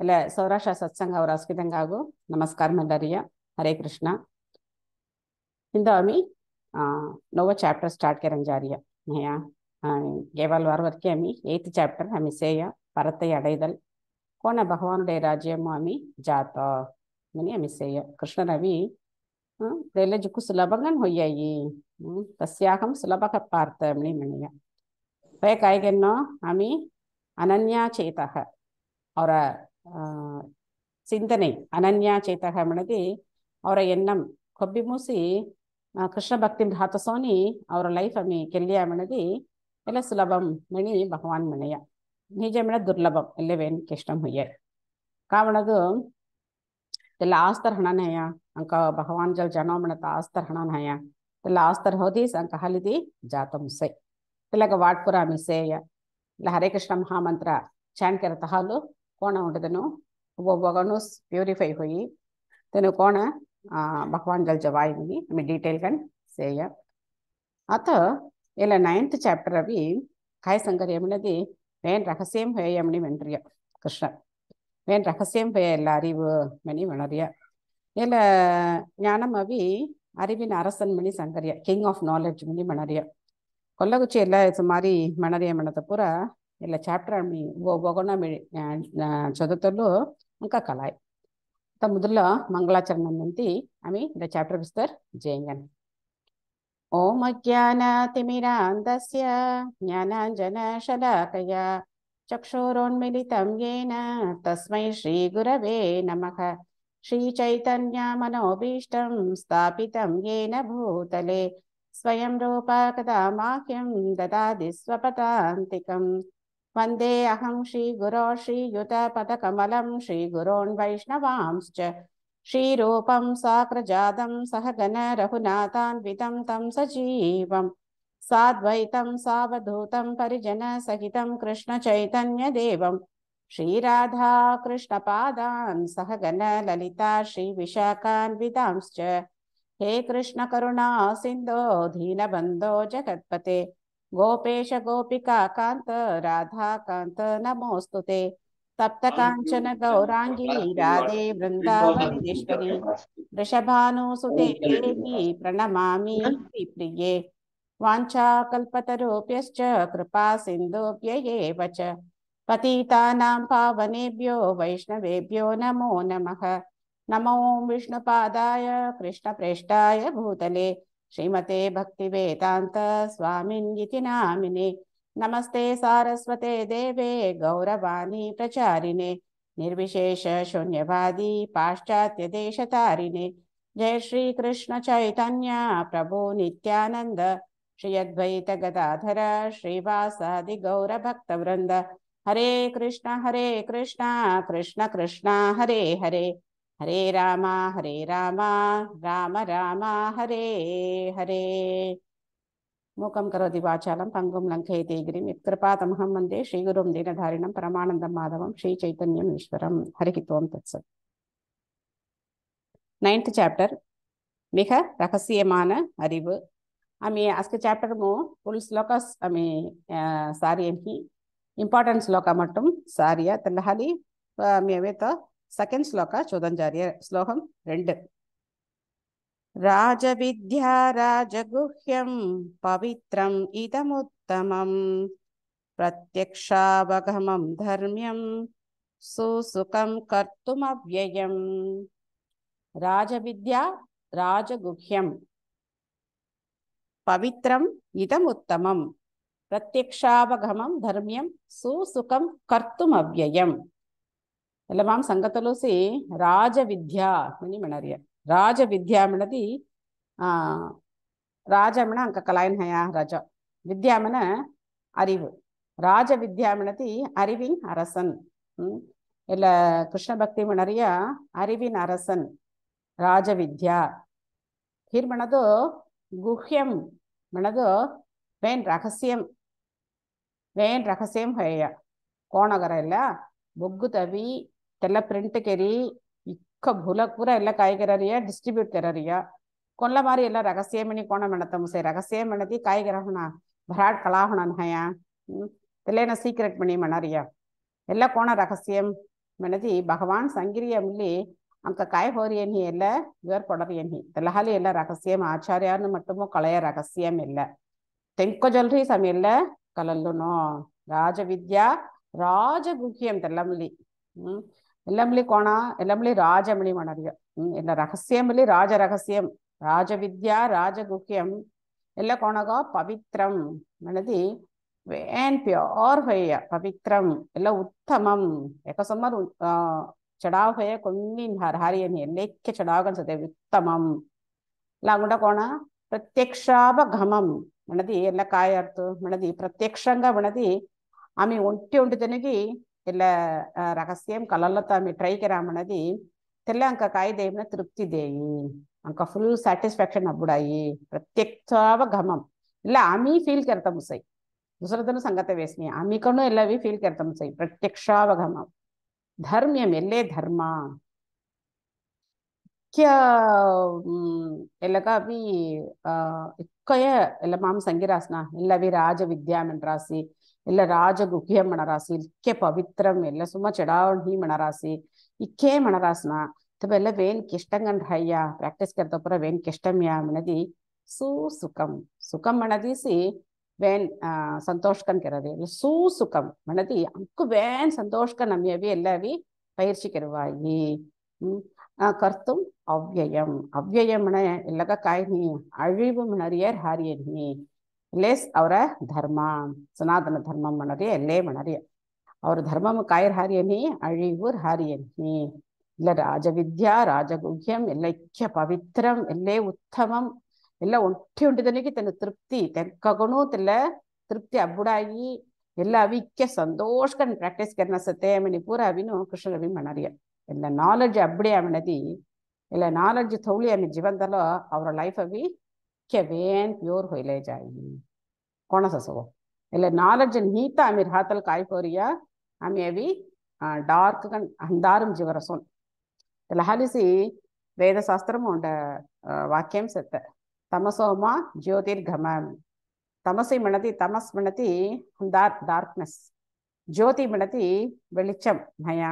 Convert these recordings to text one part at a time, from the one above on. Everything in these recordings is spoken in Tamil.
अल सौराष्ट्र सत्संग और अस्कृत नमस्कार मेलरिया हरे कृष्ण इंदी नोव चाप्टर स्टार्ट करें जारिया नया वार वर के अमी एथ से परते अड़ेदल कोण भगवान राज्यम अमी जात मनी अमी से कृष्ण रवि डेले जुकु सुलभगन हो पार्थ मनी मनिया अमी अनन्या चेतह और चिंतने अनन्या चेत और एनम कृष्ण भक्ति भात और लाइफ अमे के मणदी सुलभम मणि भगवान मणय निज मेण दुर्लभम एलवेन कृष्ण हुय कावण आस्तर हणन अंक भगवान जल जन मणत आस्तर हणन हया आस्तर होदी अंक हलिदी जात मुसे तेलग मिसे हरे कृष्ण महामंत्र चैन के रहा கோணம் உண்டுதனும் ஒவ்வொகனும் பியூரிஃபை ஹொய் தினு கோண பகவான் கல்ஜ வாய் மீ நம்ம டீட்டெயில்கள் செய்ய அத்த இல்ல நைன்த் சாப்டர் அவி கயசங்கர் எம்னது வேன் ரகசியம் ஹொய் எம்னி வென்றிய கிருஷ்ணன் வேன் ரகசியம் ஹொய எல்ல அறிவு மணி வளரிய இல்ல ஞானம் அவி அறிவின் அரசன் மணி சங்கரிய கிங் ஆஃப் நாலேஜ் மணி மணரிய கொல்லகுச்சி எல்லாம் சுமாரி மணரிய மனத்தை பூரா ಇಲ್ಲ ಚಾಪ್ಟರ್ ಆಮಿ ಹೋಗೋಣ ಚದುತ್ತಲು ಅಂಕ ಕಲಾಯ್ ತ ಮೊದಲ ಮಂಗಳಾಚರಣ ನಂತಿ ಆಮಿ ಇಲ್ಲ ಚಾಪ್ಟರ್ ಬಿಸ್ತರ್ ಜಯಂಗನ್ ಓಂ ಅಜ್ಞಾನತಿಮಿರಾಂಧಸ್ಯ ಜ್ಞಾನಾಂಜನಶಲಾಕಯ ಚಕ್ಷುರೋನ್ಮಿಲಿತಂ ಯೇನ ತಸ್ಮೈ ಶ್ರೀಗುರವೇ ನಮಃ श्रीचैतन्यामनोभीष्टं स्थापितं येन भूतले स्वयं रूपा कदा माह्यं ददाति स्वपदान्तिकम् वन्दे अहं श्रीगुरो श्रीयुतपदकमलं वैष्णवांश्च श्रीरूपं साक्रजातं सह गन रघुनाथान्वितं तं सजीवं साद्वैतं सावधूतं परिजनसहितं कृष्णचैतन्यदेवं श्रीराधाकृष्णपादान् सह गन ललिता श्रीविशाखान्वितांश्च हे कृष्णकरुणा सिन्धो दीनबन्धो जगत्पते गोपेश गोपिका कांत राधा कांत नमोस्तुते ते तप्त कांचन गौरांगी राधे वृंदावनेश्वरी वृषभानुसुते देवी प्रणमामि प्रिये वाञ्छाकल्पतरुभ्यश्च कृपा सिंधुभ्य च पतितानां पावनेभ्यो वैष्णवेभ्यो नमो नमः नमो विष्णुपादाय कृष्ण कृष्णप्रेष्ठाय भूतले श्रीमते भक्ति भक्तिवेदान्तस्वामिन्यति नामिने नमस्ते सारस्वते देवे गौरवाणी प्रचारिणे निर्विशेष निर्विशेषशून्यवादी पाश्चात्यदेशतारिणे जय श्री कृष्ण चैतन्य प्रभो नित्यानन्द श्री अद्वैतगदाधर श्रीवासादिगौरभक्तवृन्द हरे कृष्ण हरे कृष्ण कृष्ण कृष्ण हरे हरे హరే రామ హరే రామ రామ రామ హరే హరే మూకం కరోతి వాచాలం పంగుం లంకై దేగిరి యత్కృపాతమహం వందే శ్రీగురుం దీనధారిణం పరమానందం మాధవం శ్రీ చైతన్యం ఈశ్వరం హరికి తోం తత్సత్ నైన్త్ చాప్టర్ மிக రహస్యమాన అరివు ఆమె అసలు చాప్టర్ ఫుల్ శ్లోకాస్ ఆమె సారీ ఏమి ఇంపార్టెంట్ శ్లోక మట్టం సారీ తెల్లహలి మేవేతో സെക്കൻഡ് ശ്ലോക ചോദഞ്ചാര്യ ശ്ലോകം രണ്ട് രാജവിദ്യാ രാജഗുഹ്യം പവിത്രം ഇതമുത്തമം പ്രത്യക്ഷാവഗമം ധർമ്മ്യം സുസുഖം കർത്തുമവ്യയം రాజవిద్య రాజగుహ్యం పవిత్రం ఇదముత్తమం ప్రత్యక్షావగమం ధర్మ్యం సుసుఖం కర్తుమవ్యయం ಎಲ್ಲವಾಂ ಸಂಗತಲೂಸಿ ராஜ வித்யா ಮಣಿ ಮಿಣರಿಯ ராஜ ವಿದ್ಯಾ ಮಿಣದಿ ராஜ மின அங்க கலாயன் ஹயா வித்யா வித்யாமின அறிவு ராஜ வித்யாமினதி அறிவின் அரசன் இல்ல கிருஷ்ண பக்தி மினறிய அறிவின் அரசன் ராஜ வித்யா ஹீர் மனது குஹ்யம் மனது வேன் ரகசியம் வேன் ரகசியம் ஹயா கோணகர இல்ல பொக்கு தவி எல்லாம் பிரிண்ட்டு கேரி இக்க புல கூற எல்லாம் காய்கறியா டிஸ்ட்ரிபியூட் கரறியா கொள்ள மாதிரி எல்லாம் ரகசியம் பண்ணி கோண மனத்தம் சரி ரகசியம் பண்ணி காய்கறகுனா பராட் கலாகுணன்ஹயா இல்லையா சீக்கிரட் பண்ணி மணறியா எல்லாம் கோண ரகசியம் பண்ணி பகவான் சங்கிரியம் இல்லி அங்க காய்கோரியன் வேர் இவர் கொடரியன் தெல்லாலி எல்லாம் ரகசியம் ஆச்சாரியான்னு மட்டுமோ கலைய ரகசியம் இல்ல தெங்க ஜல்றி சமையல்ல கலல்லுனோ ராஜ வித்யா ராஜகுக்கியம் உம் ಎಲ್ಲಂಬ್ಲಿ ಕೋಣ ಎಲ್ಲಂಬ್ಲಿ ರಾಜಮಣಿ ಮಣರ್ಯ ಹ್ಮ್ ಎಲ್ಲ ರಹಸ್ಯಂಬಲಿ ರಾಜ ರಹಸ್ಯಂ ರಾಜವಿದ್ಯಾ ರಾಜಗುಖ್ಯಂ ಎಲ್ಲ ಕೋಣಗ ಪವಿತ್ರಂ ಅನ್ನದಿ வேன் பியோர் ஹொய்ய பவித்ரம் ಎಲ್ಲ ಉತ್ತಮಂ ಯಾಕ ಸುಮಾರು ಚಡಾವ್ ಹೊಯ್ಯ ಕೊಂಡಿನ್ ಹರ್ ಹರಿಯನ್ ಎಲ್ಲಕ್ಕೆ ಚಡಾವ್ ಅನ್ಸುತ್ತೆ ಉತ್ತಮಂ ಲಾಗುಂಡ ಕೋಣ ప్రత్యక్షాపగమం మనది ఎలా కాయర్తు మనది ప్రత్యక్షంగా మనది ఆమె ఒంటి ఒంటి తనకి रहस्यम कललता ट्रैकेमी तेल अंक काय देव तृप्ति देयी अंक फुल साटिस्फेक्शन अब प्रत्यक्ष गमम इला आमी फील के मुसई दूसरे दिन संगते वेसि आमी कणु इला फील के मुसई प्रत्यक्ष गमम धर्म्यम एल धर्म इलाका इलाम संगीरासना इला राज विद्या राशि ಎಲ್ಲ ರಾಜಗುಹ್ಯ ಮಣರಾಸಿ ಇಕ್ಕೆ ಪವಿತ್ರಂ ಎಲ್ಲ ಸುಮ್ಮ ಚಡಾವಣಿ ಮಣರಾಸಿ ಇಕ್ಕೇ ಮಣರಾಸನ ಅಥವಾ ಎಲ್ಲ ವೇನ್ ಕೆಷ್ಟಂಗನ್ ಹಯ್ಯ ಪ್ರಾಕ್ಟೀಸ್ ಕರ್ತಪುರ ವೇನ್ ಕೆಷ್ಟಮ್ಯ ಮಣದಿ ಸೂ ಸುಖಂ ಸುಖಂ ಮಣದೀಸಿ ವೇನ್ ಸಂತೋಷ್ಕನ್ ಕೆರದಿ ಸೂ ಸುಖಂ ಮಣದಿ ಅಂಕು ವೇನ್ ಸಂತೋಷ್ಕನ್ ನಮ್ಯವಿ ಎಲ್ಲವಿ பயிற்சிக்கிறவாயி கர்த்தும் அவ்வயம் அவ்வயமன இல்லக காய் நீ அழிவு மணரியர் ஹாரிய நீ ಲೇಸ್ ಅವರ ಧರ್ಮ ಸನಾತನ ಧರ್ಮ ಮನರಿ ಎಲ್ಲೇ ಮನರಿ ಅವ್ರ ಧರ್ಮಮ ಕಾಯರ್ ಹಾರಿಯನಿ ಅಳಿವೂರ್ ಹಾರಿಯನಿ ಇಲ್ಲ ರಾಜವಿದ್ಯಾ ರಾಜಗುಹ್ಯಂ ಎಲ್ಲ ಐಕ್ಯ ಪವಿತ್ರಂ ಎಲ್ಲೇ ಉತ್ತಮಂ ಎಲ್ಲ ಒಂಟಿ ಉಂಟಿದನಿಗೆ ತನ್ನ ತೃಪ್ತಿ ತೆಕ್ಕಗಣೂ ತೆಲ್ಲ ತೃಪ್ತಿ ಅಬ್ಬುಡಾಗಿ ಎಲ್ಲ ಅವಿಕ್ಯ ಸಂತೋಷ್ ಕಣ್ ಪ್ರಾಕ್ಟೀಸ್ ಕರ್ನ ಸತ್ತೆ ಮಣಿಪೂರ ಅವಿನು ಕೃಷ್ಣ ರವಿ ಮಣರಿಯ ಎಲ್ಲ ನಾಲೆಡ್ಜ್ ಅಬ್ಬಡಿ ಆಮನದಿ ಇಲ್ಲ ನಾಲೆಡ್ಜ್ ಥೌಳಿ ಆమె ಜೀವನದಲ್ಲೋ ಅವರ ಲೈಫ್ ಅವಿ கெவேன் பியூர் ஹொயிலேஜ் ஆகி கோண சசவோ இல்லை நாலஜ் அண்ட் ஹீத் அமீர் ஹாத்தல் காய் போரியா அமியவி டார்க் கண் அந்தாரும் ஜிவரசோன் இதில் ஹலிசி வேத சாஸ்திரம் உண்ட வாக்கியம் செத்த தமசோமா ஜோதிர் கமம் தமசை மினதி தமஸ் மினதி அந்தார் டார்க்னஸ் ஜோதி மினதி வெளிச்சம் மயா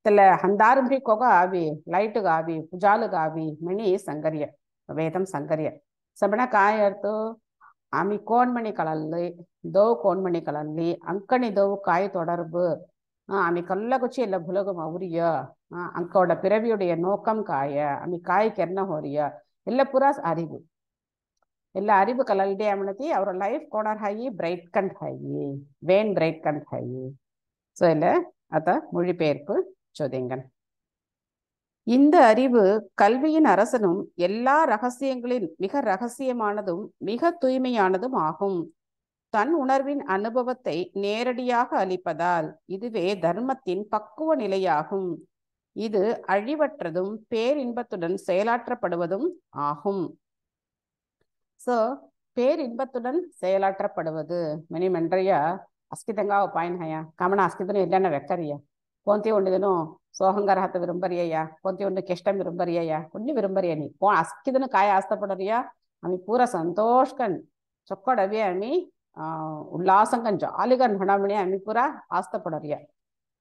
இதில் அந்தாரும்பி கொக ஆவி லைட்டு காவி புஜாலு காவி மினி சங்கரியன் வேதம் சங்கரியர் சபனா காயர்த்து அமி கோண்மணி கலல்லி தோ கோண்மணி கலல்லி அங்கனி தோவு காய் தொடர்பு அமி கல்லகுச்சி இல்லை புலகம் அவுரிய அங்கோட பிறவியுடைய நோக்கம் காய அமி காய் கென்ன ஹோரிய இல்லை புராஸ் அறிவு இல்ல அறிவு கலல்டே அமனதி அவரோட லைஃப் கோனர் ஹாயி பிரைட் கண்ட் ஹாயி வேன் பிரைட் கண்ட் ஹாயி சோ இல்லை அத்த மொழிபெயர்ப்பு சோதிங்கன் இந்த அறிவு கல்வியின் அரசனும் எல்லா ரகசியங்களின் மிக ரகசியமானதும் மிக தூய்மையானதும் ஆகும் தன் உணர்வின் அனுபவத்தை நேரடியாக அளிப்பதால் இதுவே தர்மத்தின் பக்குவ நிலையாகும் இது அழிவற்றதும் பேரின்பத்துடன் செயலாற்றப்படுவதும் ஆகும் சோ பேரின்பத்துடன் செயலாற்றப்படுவது ಮೆನಿ அஸ்கிதங்கா பாயின் ஹயா ಹಯ್ಯ அஸ்கிதனும் ಅಸ್ಕಿದನು வெக்கறியா போந்தி ஒன்றுதனும் சோகங்கரகத்த விரும்பறியா கொத்தி ஒன்று கஷ்டம் விரும்பறியா கொஞ்சம் விரும்பறிய நீ போ அஸ்கிதுன்னு காய ஆஸ்தப்படுறியா அமி பூரா சந்தோஷ்கன் சொக்கடவே அமி உல்லாசங்கன் ஜாலிகன் பணமணியா அமி பூரா ஆஸ்தப்படுறியா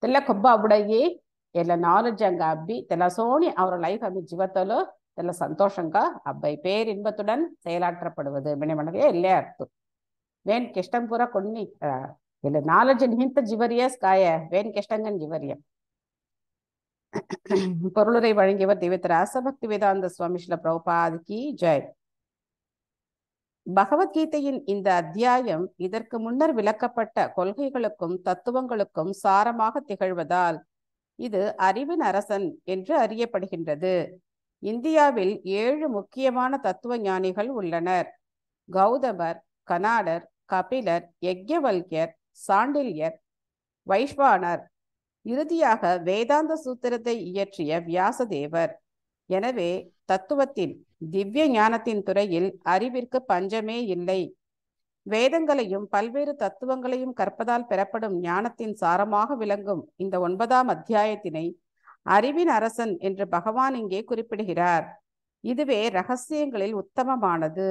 தெல்ல கொப்பா உடையி எல்ல நாலஞ்சு அங்கே அப்பி தெல சோனி அவர லைஃப் அமி ஜிவத்தலு தெல்ல சந்தோஷங்க அப்பை பேர் இன்பத்துடன் செயலாற்றப்படுவது மினிமணவே இல்லையா அர்த்து வேன் கஷ்டம் பூரா கொன்னி இல்லை நாலஞ்சு நிமித்த ஜிவரியஸ் காய வேன் கஷ்டங்கன் ஜிவரியன் பொருளுரை வழங்கியவர் தெய்வத்திர அசபக்தி வேதாந்த சுவாமி ஸ்ல பிரபுபாதிக்கு ஜெய் பகவத்கீதையின் இந்த அத்தியாயம் இதற்கு முன்னர் விளக்கப்பட்ட கொள்கைகளுக்கும் தத்துவங்களுக்கும் சாரமாக திகழ்வதால் இது அறிவின் அரசன் என்று அறியப்படுகின்றது இந்தியாவில் ஏழு முக்கியமான தத்துவ ஞானிகள் உள்ளனர் கௌதமர் கனாடர் கபிலர் யஜ்யவல்யர் சாண்டில்யர் வைஷ்வானர் இறுதியாக வேதாந்த சூத்திரத்தை இயற்றிய வியாசதேவர் எனவே தத்துவத்தின் திவ்ய ஞானத்தின் துறையில் அறிவிற்கு பஞ்சமே இல்லை வேதங்களையும் பல்வேறு தத்துவங்களையும் கற்பதால் பெறப்படும் ஞானத்தின் சாரமாக விளங்கும் இந்த ஒன்பதாம் அத்தியாயத்தினை அறிவின் அரசன் என்று பகவான் இங்கே குறிப்பிடுகிறார் இதுவே ரகசியங்களில் உத்தமமானது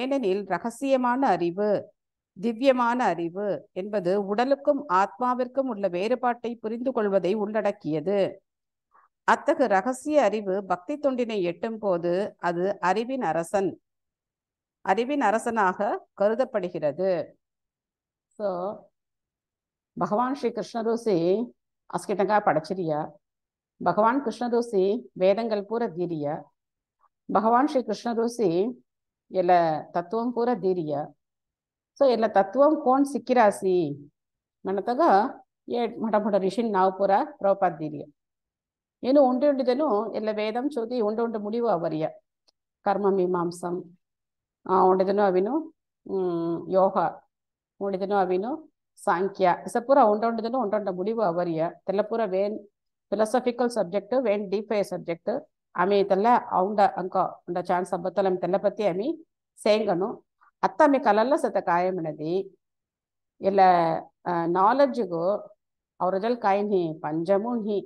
ஏனெனில் ரகசியமான அறிவு திவ்யமான அறிவு என்பது உடலுக்கும் ஆத்மாவிற்கும் உள்ள வேறுபாட்டை புரிந்து கொள்வதை உள்ளடக்கியது அத்தகு ரகசிய அறிவு பக்தி தொண்டினை எட்டும் போது அது அறிவின் அரசன் அறிவின் அரசனாக கருதப்படுகிறது ஸோ பகவான் ஸ்ரீ கிருஷ்ணதூசி அஸ்கிட்டங்கா படைச்சிரியா பகவான் కృష్ణరూసి வேதங்கள் பூரா தீரிய பகவான் ஸ்ரீ కృష్ణరూసి எல்ல தத்துவம் பூரா தீரியா ஸோ எல்ல தத்துவம் கோன் சிக்கிராசி மனத்தக ஏ மடமட ரிஷின் நாகப்புற பிரபாத்தீரிய இன்னும் உண்டு உண்டுதனும் இல்லை வேதம் சொல்லி உண்டு உண்டு முடிவு அவரிய கர்ம மீமாசம் உண்டுதனும் அப்படின்னு யோகா உண்டுதனும் அப்படின்னு சாங்கியா இசப்பூரா உண்டு உண்டுதனும் உண்டு உண்ட முடிவு அவரிய தெல்லப்பூர வேன் பிலசபிக்கல் சப்ஜெக்ட் வேன் டிஃபை சப்ஜெக்ட் அமையத்தில் அவுண்ட அங்கா உண்ட சான்ஸ் அப்பத்தில் தெல்ல பற்றி அமி சேங்கணும் అత్త మీ కళల్లో సత కాయమన్నది ಇಲ್ಲ ನಾಲೆಡ್ಜ್ಗೂ ಅವ್ರ ಜಲ್ ಕಾಯಿನಿ ಪಂಜಮುನಿ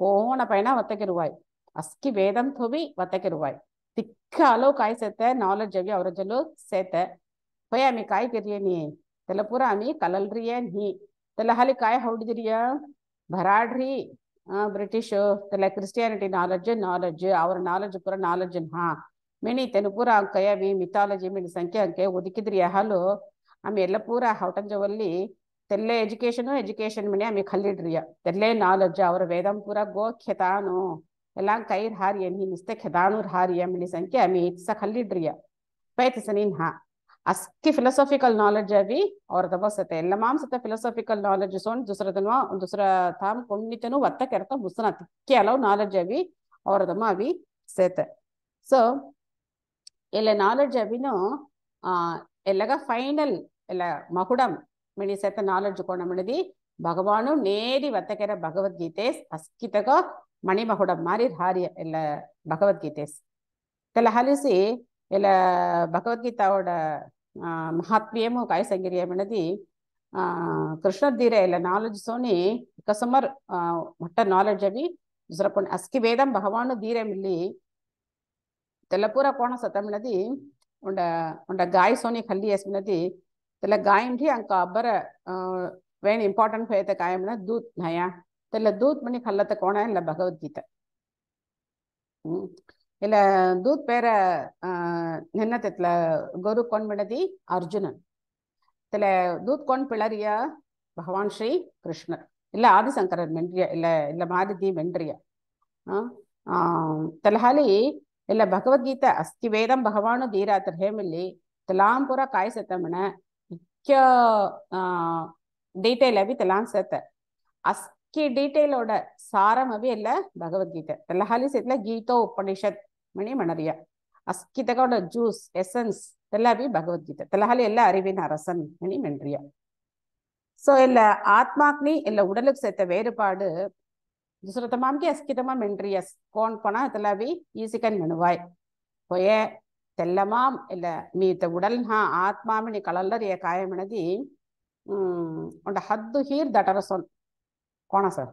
ಕೋಣ ಪೈನ ಒತ್ತಕ್ಕೆ ರುವಾಯಿ ಅಸ್ಕಿ ವೇದಂ ಥೋಬಿ ಒತ್ತಕ್ಕೆ ರುವಾಯಿ ತಿಕ್ಕ ಅಲೋ ಕಾಯಿ ಸೇತೆ ನಾಲೆಡ್ಜ್ ಅವಿ ಅವ್ರ ಜಲ್ಲು ಸೇತೆ ಹೊಯ ಆಮಿ ಕಾಯಿ ಕಿರಿಯನಿ ತೆಲ ಪೂರ ಆಮಿ ಕಲಲ್ರಿಯ ನೀ ತೆಲ ಹಲಿ ಕಾಯಿ ಹೌಡಿದಿರಿಯ ಭರಾಡ್ರಿ ಬ್ರಿಟಿಷ್ ತೆಲ ಕ್ರಿಸ್ಟಿಯಾನಿಟಿ ನಾಲೆಡ್ಜ್ ನಾಲೆಡ್ಜ್ ಅವ್ರ ನಾಲೆಡ್ಜ್ ಪೂರ ನಾಲೆಡ್ಜ್ ಹಾ ತೆನು ಪೂರ ಅಂಕಯ ವಿ ಮಿಥಾಲಜಿ ಮಿಣಿ ಸಂಖ್ಯೆ ಅಂಕೆ ಒದಕಿದ್ರಿ ಹಾಲು ಆಮೆ ಎಲ್ಲ ಪೂರ ಹೌಟಂಜವಲ್ಲಿ ತೆಲ್ಲೆ ಎಜುಕೇಶನು ಎಜುಕೇಶನ್ ಮಿಣಿ ಆಮೆ ಕಲ್ಲಿಡ್ರಿಯ ತೆಲ್ಲೆ ನಾಲೆಜ್ ಅವರ ವೇದಂ ಪೂರ ಗೋ ಖೆತಾನು ಎಲ್ಲಾ ಕೈರ್ ಹಾರಿಯ ನಿನ್ನಿಸ್ತೆ ಖೆದಾಣೂರ್ ಹಾರಿಯ ಮಿಣಿ ಸಂಖ್ಯೆ ಆಮೆ ಇತ್ಸ ಕಲ್ಲಿಡ್ರಿಯ ನೀನ್ ಹಾ ಅಸ್ಕಿ ಫಿಲಾಸಫಿಕಲ್ ನಾಲೆಜ್ ಅವಿ ಅವರ ದಬಸತೆ ಎಲ್ಲ ಮಾಂಸತ ಫಿಲಾಸಫಿಕಲ್ ನಾಲೆಜ್ ಸೋಣ್ ದುಸರದನು ದುಸರ ತಾಮ್ ಕೊಂಡಿತನು ಒತ್ತ ಕೆರತ ಮುಸನ ತಿಕ್ಕಿ ಅಲವ್ ನಾಲೆಜ್ ಅವಿ ಅವ್ರದಮ್ಮ ಅವಿ ಸೇತೆ ಸೊ వీళ్ళ నాలెడ్జ్ అవిను ಎಲ್ಲಗ ಫೈನಲ್ ಎಲ್ಲ ಮಹುಡಂ ಮಿಣಿಸೆತ ನಾಲೆಡ್ಜ್ ಕೋಣ ಮಿಣಿದಿ ಭಗವಾನು ನೇರಿ ವತ್ತಕೆರ ಭಗವದ್ಗೀತೆ ಅಸ್ಕಿತಗ ಮಣಿ ಮಹುಡಂ ಮಾರಿ ಹಾರಿ ಎಲ್ಲ ಭಗವದ್ಗೀತೆ ಎಲ್ಲ ಹಲಿಸಿ ಎಲ್ಲ ಭಗವದ್ಗೀತಾವೋಡ ಮಹಾತ್ಮಿಯಮು ಕಾಯಸಂಗಿರಿಯ ಮಿಣದಿ ಆ ಕೃಷ್ಣದ್ದೀರ ಎಲ್ಲ ನಾಲೆಡ್ಜ್ ಸೋನಿ ಕಸಮರ್ ಮೊಟ್ಟ ನಾಲೆಡ್ಜ್ ಅವಿ ದುಸರಕೊಂಡು ಅಸ್ಕಿ ವೇದಂ ಭಗವಾನು ದೀರಮಿಲ್ಲಿ त्याला पुरा कोण आसा काय म्हणल्यार ती उंडा उंडा गाय सोनी खाल्ली आसा म्हणल्यार ती त्याला गायन ठी हांकां बरें वेण इंपॉर्टंट पळय ते काय म्हणल्यार दूध न्हया त्याला दूध म्हणी खाल्ला तर कोण आहे भगवद्गीता ಇಲ್ಲ ದೂತ್ ಪೇರ ನೆನ್ನತೆತ್ಲ ಗೌರು ಕೊಂಡ್ ಬಿಡದಿ ಅರ್ಜುನನ್ ತಲೆ ದೂತ್ ಕೊಂಡ್ ಪಿಳರಿಯ ಭಗವಾನ್ ಶ್ರೀ ಕೃಷ್ಣ ಇಲ್ಲ ಆದಿಶಂಕರನ್ ಮೆಂಡ್ರಿಯ ಇಲ್ಲ ಇಲ್ಲ ಮಾರಿದಿ ಮೆಂಡ್ರಿಯ ತಲೆ ಹಾಲಿ இல்லை ಇಲ್ಲ ಭಗವದ್ಗೀತೆ வேதம் ವೇದಂ ಭಗವಾನು ஹேமில்லி ಹೇಮಿಲ್ಲಿ ತಲಾಂಪುರ ಕಾಯಿಸತಮಣ மிக்க டீட்டெயில் அபி தலாம் சேர்த்த அஸ்கி டீட்டெயிலோட சாரம் அபி இல்லை பகவத்கீதை தெல்லஹாலி சேர்த்துல கீதோ உபனிஷத் மணி மணரியா அஸ்கிதகோட ஜூஸ் எசன்ஸ் தெல்லாபி பகவத்கீதை தெல்லஹாலி எல்லா அறிவின் அரசன் மணி மென்றியா ஸோ இல்லை ஆத்மாக்னி இல்லை உடலுக்கு சேர்த்த வேறுபாடு दूसरा तमाम की अस्कितमा मेंड्रियस कौन कोना तलावी ஈசிகன் மனுவாய் ඔය తెల్లమాం இல்ல మీత ఉడల్న ఆత్మామిని కళల్లరి కాయమనది ಒಂಡ ಹದ್ದು ಹೀರ್ ದಟರಸನ್ ಕೋಣ ಸರ್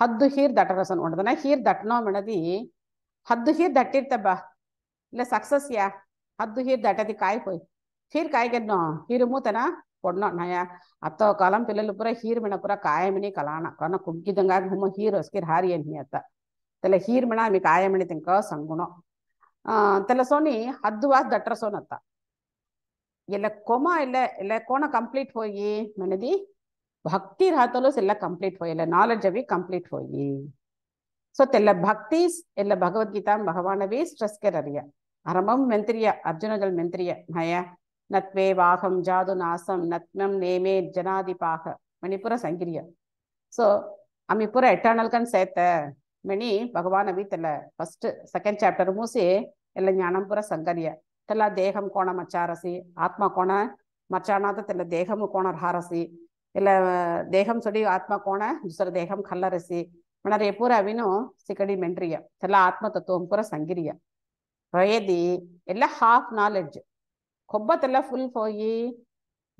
ಹದ್ದು ಹೀರ್ ದಟರಸನ್ ಒಂಡದನ ಹೀರ್ ದಟ್ನೋ ಮಣದಿ ಹದ್ದು ಹೀರ್ ದಟ್ಟಿರ್ತ ಬಾ ಇಲ್ಲ ಸಕ್ಸಸ್ ಯಾ ಹದ್ದು ಹೀರ್ ದಟದಿ ಕಾಯ್ ಹೋಯ್ ಹೀರ್ ಕಾಯ್ಗೆದ್ನೋ ಹೀರು ಮೂತನ పొడినయా అత్త కాలం పిల్లలు పూర హీర్ మిణ పూర కాయమిని కలాన కొన కుగ్గిదంగా హుమ హీర్ వస్కిర్ హారి అని అత్త తెల్ల హీర్ మిణ మీ కాయమిని తింక సంగుణం తెల్ల సోని హద్దువా దట్ర సోన్ అత్త ಇಲ್ಲ ಕೊಮ ಇಲ್ಲ ಇಲ್ಲ ಕೋಣ ಕಂಪ್ಲೀಟ್ ಹೋಗಿ ಮನದಿ ಭಕ್ತಿ ರಾತಲೂಸ್ ಎಲ್ಲ ಕಂಪ್ಲೀಟ್ ಹೋಗಿ ಇಲ್ಲ ನಾಲೆಡ್ಜ್ ಅವಿ ಕಂಪ್ಲೀಟ್ ಹೋಗಿ ಸೊ ತೆಲ್ಲ ಭಕ್ತಿ ಎಲ್ಲ ಭಗವದ್ಗೀತಾ ಭಗವಾನವಿ ಸ್ಟ್ರೆಸ್ ಕೆರರಿಯ ಅರಮಂ ಮೆಂತ್ರಿಯ ಅರ್ಜುನಗಲ್ ಮೆಂತ್ರಿಯ ನಯ நத்மே வாகம் ஜாது நாசம் நத்மம் நேமே ஜனாதிபாக மணிப்புற சங்கிரிய ஸோ அமைப்புற எட்டானல்கன் சேர்த்த மணி பகவான் அமைத்தல ஃபஸ்ட்டு செகண்ட் சாப்டர் மூசி எல்லாம் புற சங்கரிய எல்லாம் தேகம் கோண மச்சாரசி ஆத்மா கோண மச்சானாத தெல்ல தேகம் கோண ஹாரசி இல்லை தேகம் சொல்லி ஆத்மா கோண துசர தேகம் கல்லரசி மணரைய பூர அவினும் சிக்கடி மென்றிய எல்லாம் ஆத்ம தத்துவம் புற சங்கிரிய வயதி எல்லாம் ஹாஃப் நாலெட்ஜ் கொப்பத்தில் ஃபுல் போயி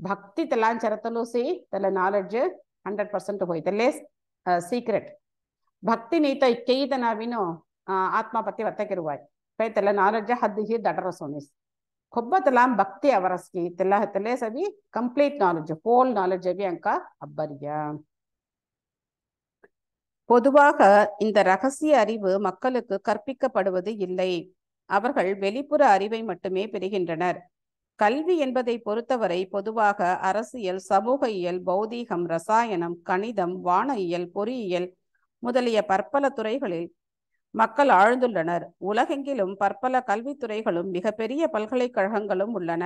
பக்தி தெல்லாம் சரத்தலூசி தெல நாலெட்ஜ் ஹண்ட்ரட் பர்சன்ட் போய் தெல்லே சீக்ரெட் uh, பக்தி நீத்த கெய்தனாவினும் ஆத்மா பத்தி வத்தக்கிடுவாய் பே தெல நாலெட்ஜ் ஹத்திஹி தடர சோனிஸ் கொப்பத்தெல்லாம் பக்தி அவரஸ்கி தெல்லா தெல்லே சவி கம்ப்ளீட் நாலெட்ஜ் ஹோல் நாலெட்ஜ் அவி அங்கா அப்பரியா பொதுவாக இந்த ரகசிய அறிவு மக்களுக்கு கற்பிக்கப்படுவது இல்லை அவர்கள் வெளிப்புற அறிவை மட்டுமே பெறுகின்றனர் கல்வி என்பதை பொறுத்தவரை பொதுவாக அரசியல் சமூக இயல் பௌதீகம் ரசாயனம் கணிதம் வானியல் பொறியியல் முதலிய பற்பல துறைகளில் மக்கள் ஆழ்ந்துள்ளனர் உலகெங்கிலும் பற்பல கல்வித்துறைகளும் மிகப்பெரிய பல்கலைக்கழகங்களும் உள்ளன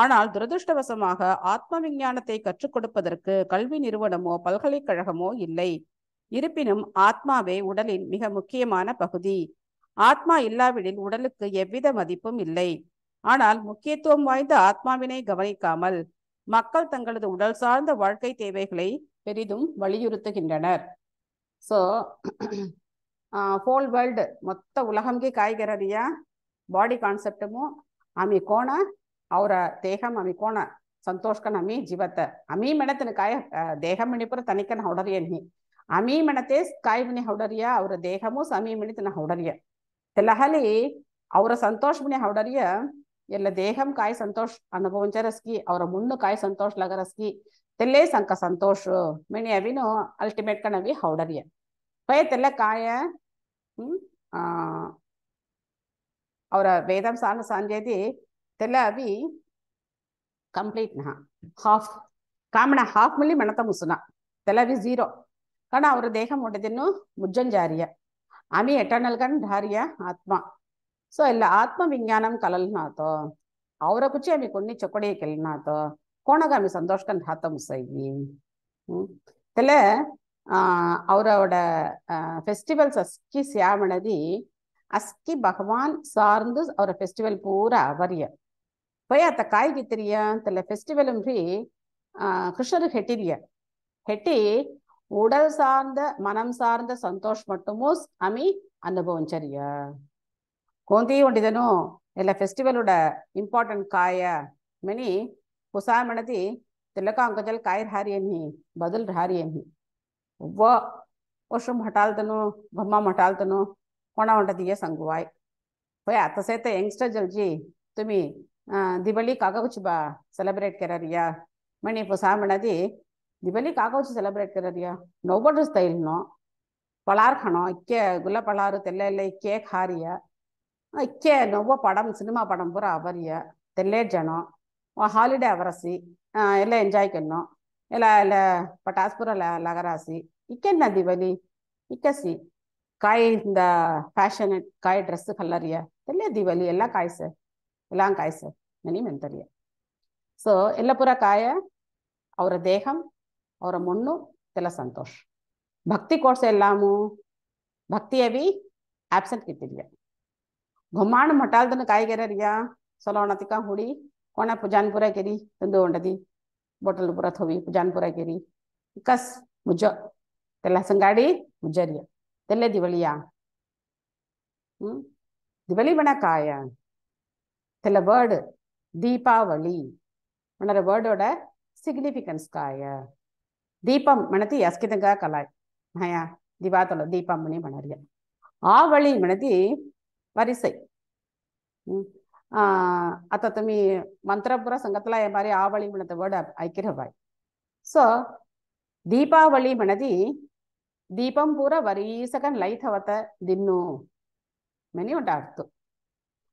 ஆனால் துரதிருஷ்டவசமாக ஆத்ம விஞ்ஞானத்தை கற்றுக் கொடுப்பதற்கு கல்வி நிறுவனமோ பல்கலைக்கழகமோ இல்லை இருப்பினும் ஆத்மாவே உடலின் மிக முக்கியமான பகுதி ஆத்மா இல்லாவிடில் உடலுக்கு எவ்வித மதிப்பும் இல்லை ஆனால் முக்கியத்துவம் வாய்ந்த ஆத்மாவினை கவனிக்காமல் மக்கள் தங்களது உடல் சார்ந்த வாழ்க்கை தேவைகளை பெரிதும் வலியுறுத்துகின்றனர் ஸோ ஹோல் வேர்ல்டு மொத்த உலகம்கே காய்கறதியா பாடி கான்செப்டமும் அமி கோண அவர தேகம் அமி கோண சந்தோஷ்கன் அமி ஜீவத்தை அமீ மனத்தின் காய தேகம் இனிப்புற தனிக்கன் உடறிய நீ அமீ மனத்தே காய்மினி ஹவுடரியா அவர தேகமும் சமீமினித்து நான் உடறிய அவர அவரை சந்தோஷமணி ஹவுடரியா ಎಲ್ಲ ದೇಹಂ ಕಾಯಿ ಸಂತೋಷ್ ಅನುಭವಂಚರಸ್ಕಿ ಅವರ ಮುಣ್ಣು ಕಾಯ ಸಂತೋಷ್ ಲಗರಸ್ಕಿ ತೆಲ್ಲೆ ಸಂಕ ಸಂತೋಷ್ ಮೆಣಿ ಅವಿನೋ ಅಲ್ಟಿಮೇಟ್ ಕಣವಿ ಹೌಡರಿಯ ಪಯ ತೆಲ್ಲ ಕಾಯ ಅವರ ವೇದಾಂಸಾನ ಸಾಂಜೇದಿ ತೆಲ್ಲ ಅವಿ ಕಂಪ್ಲೀಟ್ ನಹ ಹಾಫ್ ಕಾಮಣ ಹಾಫ್ ಮಲ್ಲಿ ಮಣತ ಮುಸುನ ಅವಿ ಜೀರೋ ಕಣ ಅವರ ದೇಹ ಮುಡದಿನ್ನು ಮುಜ್ಜಂಜಾರಿಯ ಆಮಿ ಎಟರ್ನಲ್ ಗನ್ ಧಾರಿಯ ಆತ್ಮ சோ సో ఇలా ఆత్మ విజ్ఞానం కలలినాతో ఆవరకుచి ఆమె కొన్ని చొక్కడే కెళ్ళినాతో కోణగా ఆమె సంతోషకం హాతం సై ஆஹ் அவரோட ஃபெஸ்டிவல்ஸ் அஸ்கி சியாமனதி அஸ்கி பகவான் சார்ந்து அவர ஃபெஸ்டிவல் பூரா அவரிய போய் அத்த காய்க்கு தெரியாத ஃபெஸ்டிவலும் கிருஷ்ணர் ஹெட்டிரிய ஹெட்டி உடல் சார்ந்த மனம் சார்ந்த சந்தோஷ் மட்டுமோ அமி அனுபவம் சரியா கோந்தி ஒண்டிதனும் எல்ல ஃபெஸ்டிவலோட இம்பார்ட்டன்ட் காய மெனி புசா மனதி தில்லக்காங்கஜல் காயர் ஹாரியன்ஹி பதில் ஹாரியன்ஹி ஒவ்வொ வருஷம் ஹட்டால்தனும் பம்மாம் ஹட்டால்தனும் கொண ஒண்டதிய சங்குவாய் போய் அத்த சேர்த்த யங்ஸ்டர் ஜல்ஜி துமி திவலி காகவச்சுபா செலிப்ரேட் கரறியா மணி இப்போ சாமினதி திவலி காகவச்சு செலிப்ரேட் கரறியா நோபல் ஸ்தைல்னோ பலார்கணும் இக்கே குல பலாறு தெல்ல இல்லை கேக் ஹாரியா ஐக்கே நவ்வ படம் சினிமா படம் பூரா அவரியா தெல்லே ஜனம் ஹாலிடே அவரசி எல்லாம் என்ஜாய் பண்ணோம் எல்லாம் இல்லை பட்டாஸ்புர லகராசி இக்க என்ன தீபாவளி இக்கசி காய் இந்த ஃபேஷன் காய் ட்ரெஸ்ஸு கல்லறிய தெரியல தீபாவளி எல்லாம் காய் சார் எல்லாம் காய் சார் மென் தெரிய ஸோ எல்லாம் பூரா காய அவர தேகம் அவர மொண்ணும் தெல சந்தோஷம் பக்தி கோர்ஸ் எல்லாமும் பக்தியவி ஆப்சன்ட் கிட்டிருக்கேன் ಘುಮಾಣ್ ಮಟಾಲ್ದನ ಕಾಯಿಗೆರರಿಯ ಸಲೋಣತಿಕ ಹುಡಿ ಕೋಣ ಪುಜಾನ್ಪುರ ಕೆರಿ ತಂದು ಉಂಡದಿ ಬಾಟಲ್ ಪುರ ಥೋವಿ ಪುಜಾನ್ಪುರ ಕೆರಿ ಕಸ್ ಮುಜ ತೆಲ್ಲ ಸಂಗಾಡಿ ಮುಜರಿಯ ತೆಲ್ಲೆ ದಿವಳಿಯ ಹ್ಮ್ ದಿವಳಿ காய தெல வேர்டு தீபாவளி மணர வேர்டோட சிக்னிஃபிகன்ஸ் காய தீபம் மனத்தி அஸ்கிதங்கா கலாய் மயா தொல தீபம் மணி மணரிய ஆவழி மனத்தி வரிசை आता तुम्ही मंत्रपुर संघातला हे मारी आवळी म्हणत वर्ड ऐकिर हवाय ಸೊ ದೀಪಾವಳಿ ಮಣದಿ ದೀಪಂ ಪೂರ ವರೀಸಕನ್ ಲೈಟ್ ಹವತ ದಿನ್ನು ಮೆನಿ ಉಂಟಾಡ್ತು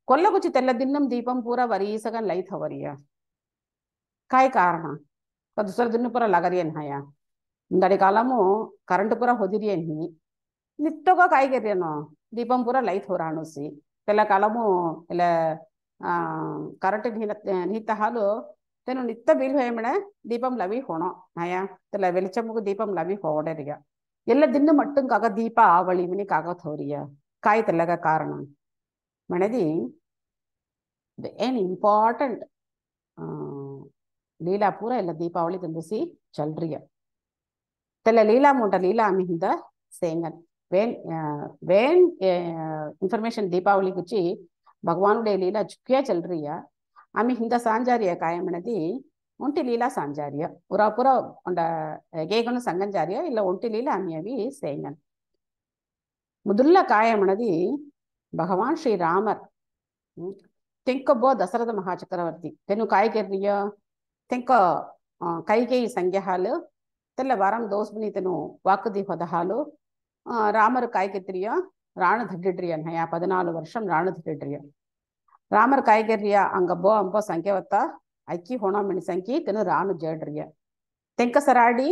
ಕೊಲ್ಲಗುಚ್ಚಿ ತೆಲ್ಲ ದಿನ್ನಂ ದೀಪಂ ಪೂರ ವರೀಸಕನ್ ಲೈಟ್ ಹವರಿಯ ಕಾಯ್ ಕಾರಣ ದುಸರ ದಿನ್ನು ಪೂರ ಲಗರಿಯನ್ ಹಯ ಇಂದಡಿ ಕಾಲಮು ಕರೆಂಟ್ ಪೂರ ಹೊದಿರಿಯನ್ ಹಿ ನಿತ್ತಗೋ ಕಾಯ್ಗೆರಿಯನು ದೀಪಂ ಪೂರ ಲೈಟ್ ಹೊರಾಣುಸಿ పిల్ల కాలము ఇలా కరెంట్ నీతహాలు తను నిత్త ಬೀಳ್ಹೇಮಣೆ ದೀಪಂ ಲವಿ ಹೋಣ ನಯ ತಲ வெளிச்சமுக்கு தீபம் லவி ಹೋಡರಿಗ ಎಲ್ಲ ದಿನ ಮಟ್ಟಂ ಕಾಗ ದೀಪ ಆವಳಿ ಇವನಿ ಕಾಗ ಥೋರಿಯ ಕಾಯಿ ತಲ್ಲಗ ಕಾರಣ ಮಣದಿ ಏನ್ ಇಂಪಾರ್ಟೆಂಟ್ ಲೀಲಾ ಪೂರ ಎಲ್ಲ ದೀಪಾವಳಿ ತಂದಿಸಿ ಚಲ್ರಿಯ ತಲ್ಲ ಲೀಲಾ ಮುಂಟ ಲೀಲಾ ಅಮಿ ಹಿಂದ ಸೇಂಗನ್ వేన్ వేన్ ఇన్ఫర్మేషన్ దీపావళికి వచ్చి భగవానుడే లీలా చుక్కే చెల్రియ ఆమె హింద సాంజారియ కాయమనది ఒంటి లీలా సాంజార్య పురాపుర ఉండ ఏగేగుణ సంగంజార్య ఇలా ఒంటి లీల ఆమె అవి సేంగన్ ముదుల్ల కాయమనది భగవాన్ శ్రీరామర్ ತೆಂಕಬ್ಬೋ ದಸರದ ಮಹಾಚಕ್ರವರ್ತಿ ತೆನು ಕಾಯ್ಗೆರ್ರಿಯ ತೆಂಕ ಕೈಗೇಯಿ ಸಂಖ್ಯೆ ಹಾಲು ತೆಲ್ಲ ವಾರಂ ದೋಸ್ಬಿನಿ ತೆನು ವಾಕದಿ ಹೊದ ராமர் காய்கத்திரியா ராணு தட்டிட்ரியன் ஐயா பதினாலு வருஷம் ராணு தட்டிட்ரியன் ராமர் காய்கறியா அங்க போ ಅಂಬೋ ಸಂಖ್ಯೆ ಹೊತ್ತ ಅಕ್ಕಿ ಹೊಣ ಮೆಣಸಂಕಿ ತಿನ್ನು ರಾಣು ಜೇಡ್ರಿಯ ತೆಂಕ ಸರಾಡಿ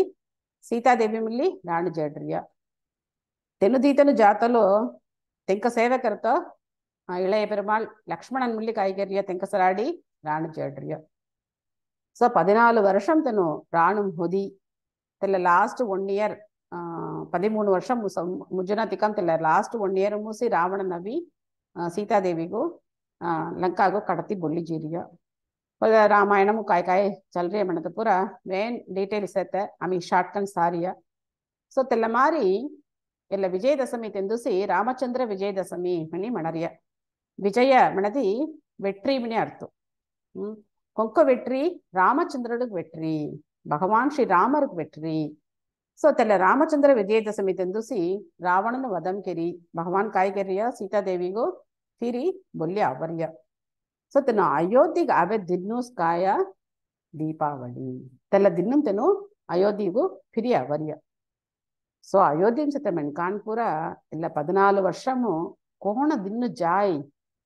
సీతాదేవి మిల్లి రాణు జడ్రియ తెనుదీతను జాతలో తెంక సేవకరతో ఇళయ పెరుమాళ్ లక్ష్మణన్ మిల్లి కాయగర్య తెంకసరాడి రాణు జడ్రియ సో పదినాలు వర్షం తను రాణు హుది తెల్ల లాస్ట్ వన్ ఇయర్ பதிமூணு வருஷம் முஜுனா திக்கான்னு தெரியல லாஸ்ட் ஒன் இயர் மூசி ராவண நவி சீதாதேவிக்கும் லங்காக்கும் கடத்தி பொல்லி ஜீரியோ ராமாயணமும் காய் காய் சல்றிய மனது பூரா வேன் டீட்டெயில் சேர்த்த ஐ மீன் கன் சாரியா ஸோ தெல்ல மாதிரி எல்லாம் விஜயதசமி தெந்துசி ராமச்சந்திர விஜயதசமி மணி மணறிய விஜய மனதி வெற்றி மணி அர்த்தம் கொங்க வெற்றி ராமச்சந்திரனுக்கு வெற்றி பகவான் ஸ்ரீ ராமருக்கு வெற்றி ಸೊ ತೆಲ್ಲ ರಾಮಚಂದ್ರ ವಿಜಯದಶಮಿದಂದುಸಿ ರಾವಣನ ವಧಂ ಕೆರಿ ಭಗವಾನ್ ಕಾಯ್ಗೆರಿಯ ಸೀತಾದೇವಿಗೂ ತಿರಿ ಬೊಲ್ಯ ಅವರ್ಯ ಸೊ ತನ್ನ ಅಯೋಧ್ಯೆಗೆ ಅವೇ ದಿನ್ನೂಸ್ ಕಾಯ ದೀಪಾವಳಿ ತೆಲ್ಲ ದಿನ್ನಂ ತೆನು ಅಯೋಧ್ಯೆಗೂ ಫಿರಿ ಅವರ್ಯ సో అయోధ్యం సత మెన్కాన్పుర ఇలా పద్నాలుగు వర్షము కోణ దిన్ను జాయ్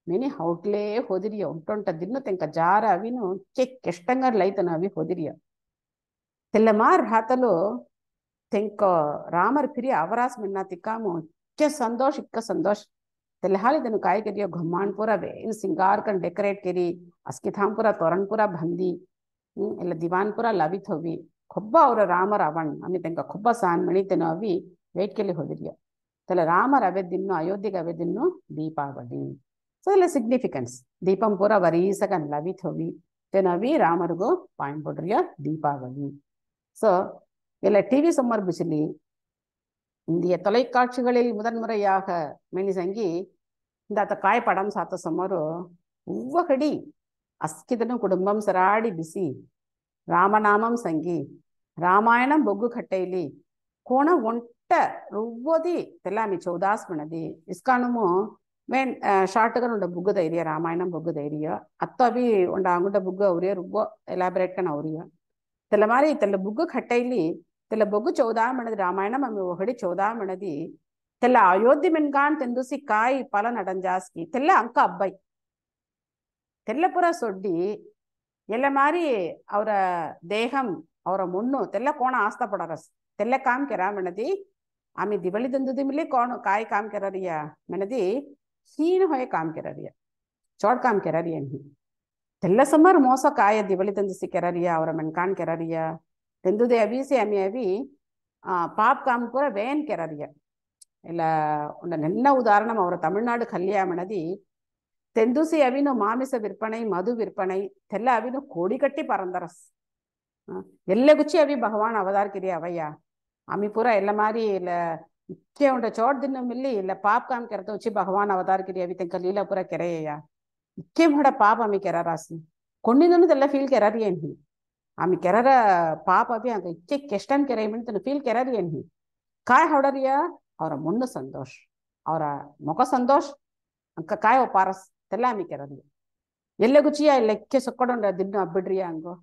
మిని హౌట్లే హోదిరియ ఉంటుంట దిన్ను తెంక జార అవిను చెక్ కెష్టంగా లైతను అవి హోదిరియ తెల్లమార్ రాతలో तेक राम फिरी अवरास मिन्ना तिकाम इक्के संदोष इक्के संदोष तेलहाली तेन काय करियो घुमान पूरा इन सिंगार कर डेकोरेट करी अस्किथाम पूरा तोरण पूरा भंदी इला दीवान पूरा लवित होगी खुब्ब और राम रवण अमी तेक खुब्ब सान मणि तेन अभी वेट के लिए हो रियो तेल राम रवे दिन अयोध्य अवे दिन दीपावली सो इला सिग्निफिकेंस दीपम पूरा वरीस लवित होगी तेन अभी रामर गो पाइन पड़ रिया दीपावली सो இல்லை டிவி சம்மர் பிசிலி இந்திய தொலைக்காட்சிகளில் முதன்முறையாக சங்கி இந்த அத்த காய்படம் சாத்த சம்மரு ஒவ்வொகடி அஸ்கிதனும் குடும்பம் சிராடி பிசி ராமநாமம் சங்கி ராமாயணம் பொக்கு கட்டையிலி கோணம் ஒன்ட்ட ரொவ்வதி தெல்லாமி சௌதாஸ் மனதி இஸ்கானுமும் மேன் ஷார்ட்டுகள் உண்ட புக்கு தைரியம் ராமாயணம் புக்கு தைரியம் அத்தாபி உண்ட அவங்கள்ட புக்கு அவரையோ ரொம்ப எலாபரேட் பண்ண அவரையோ இதில் மாதிரி தெல்ல புக்கு கட்டையிலி తెల్ల బొగ్గు చౌదామణది రామాయణం ఆమె ఒకటి చౌదామణది తెల్ల అయోధ్య మెన్గాన్ తెందుసి కాయి పల నడంజాస్కి తెల్ల అంక అబ్బాయి తెల్లపుರ ಸೊಡ್ಡಿ ಎಲ್ಲ ಮಾರಿ ಅವರ ದೇಹಂ ಅವರ ಮುಣ್ಣು ತೆಲ್ಲ ಕೋಣ ಆಸ್ತ ಪಡರಸ್ ತೆಲ್ಲ ಕಾಮ್ ಕೆರ ಮೆಣದಿ ಆಮೆ ದಿವಳಿ ದಂದುದಿ ಮೇಲೆ ಕೋಣ ಕಾಯಿ ಕಾಮ್ ಕೆರರಿಯ ಮೆಣದಿ ಹೀನ ಹೊಯ ಕಾಮ್ ಕೆರರಿಯ ಚೋಡ್ ಕಾಮ್ ಕೆರರಿಯ ತೆಲ್ಲ ಸಮರ್ ಮೋಸ ಕಾಯ ದಿವಳಿ ದಂದುಸಿ ಕೆರರಿಯ ಅವರ ಮೆಣಕಾನ್ रिया இந்து தேவி சேமி அவி காம் கூட வேன் கிறவிய இல்லை உன்ன என்ன உதாரணம் அவர் தமிழ்நாடு கல்யாணதி தெந்துசி அவினு மாமிச விற்பனை மது விற்பனை தெல்ல அவினு கொடி கட்டி பறந்தரஸ் எல்லை குச்சி அவி பகவான் அவதார் அவதார்கிறிய அவையா அமி பூரா எல்ல மாதிரி இல்லை இச்சே உண்ட சோட் தின்னும் இல்லை இல்லை பாப் காமிக்கிறத வச்சு பகவான் அவதார்கிறிய அவி தென் கல்யில பூரா கிரையா இச்சே உங்களோட பாப் அமைக்கிறாராசி கொண்டு நின்று தெல்ல ஃபீல் கிறாரியே நீ आम्ही केरारा पाप अपि आमकां इतके ಕೆಷ್ಟನ್ ಕೆರೆ म्हण तेन्ना फील केरार येन ही काय हावडार या ಅವರ ಮುಂದ ಸಂತೋಷ ಅವರ ಮುಖ ಸಂತೋಷ ಅಂಕ ಕಾಯ ಪಾರಸ್ ತೆಲ್ಲ ಆಮಿ ಕೆರದು ಎಲ್ಲೆ ಗುಚಿಯ ಲೆಕ್ಕೆ ಸೊಕ್ಕಡೊಂಡ ದಿನ ಅಬ್ಬಿಡ್ರಿ ಹಂಗೋ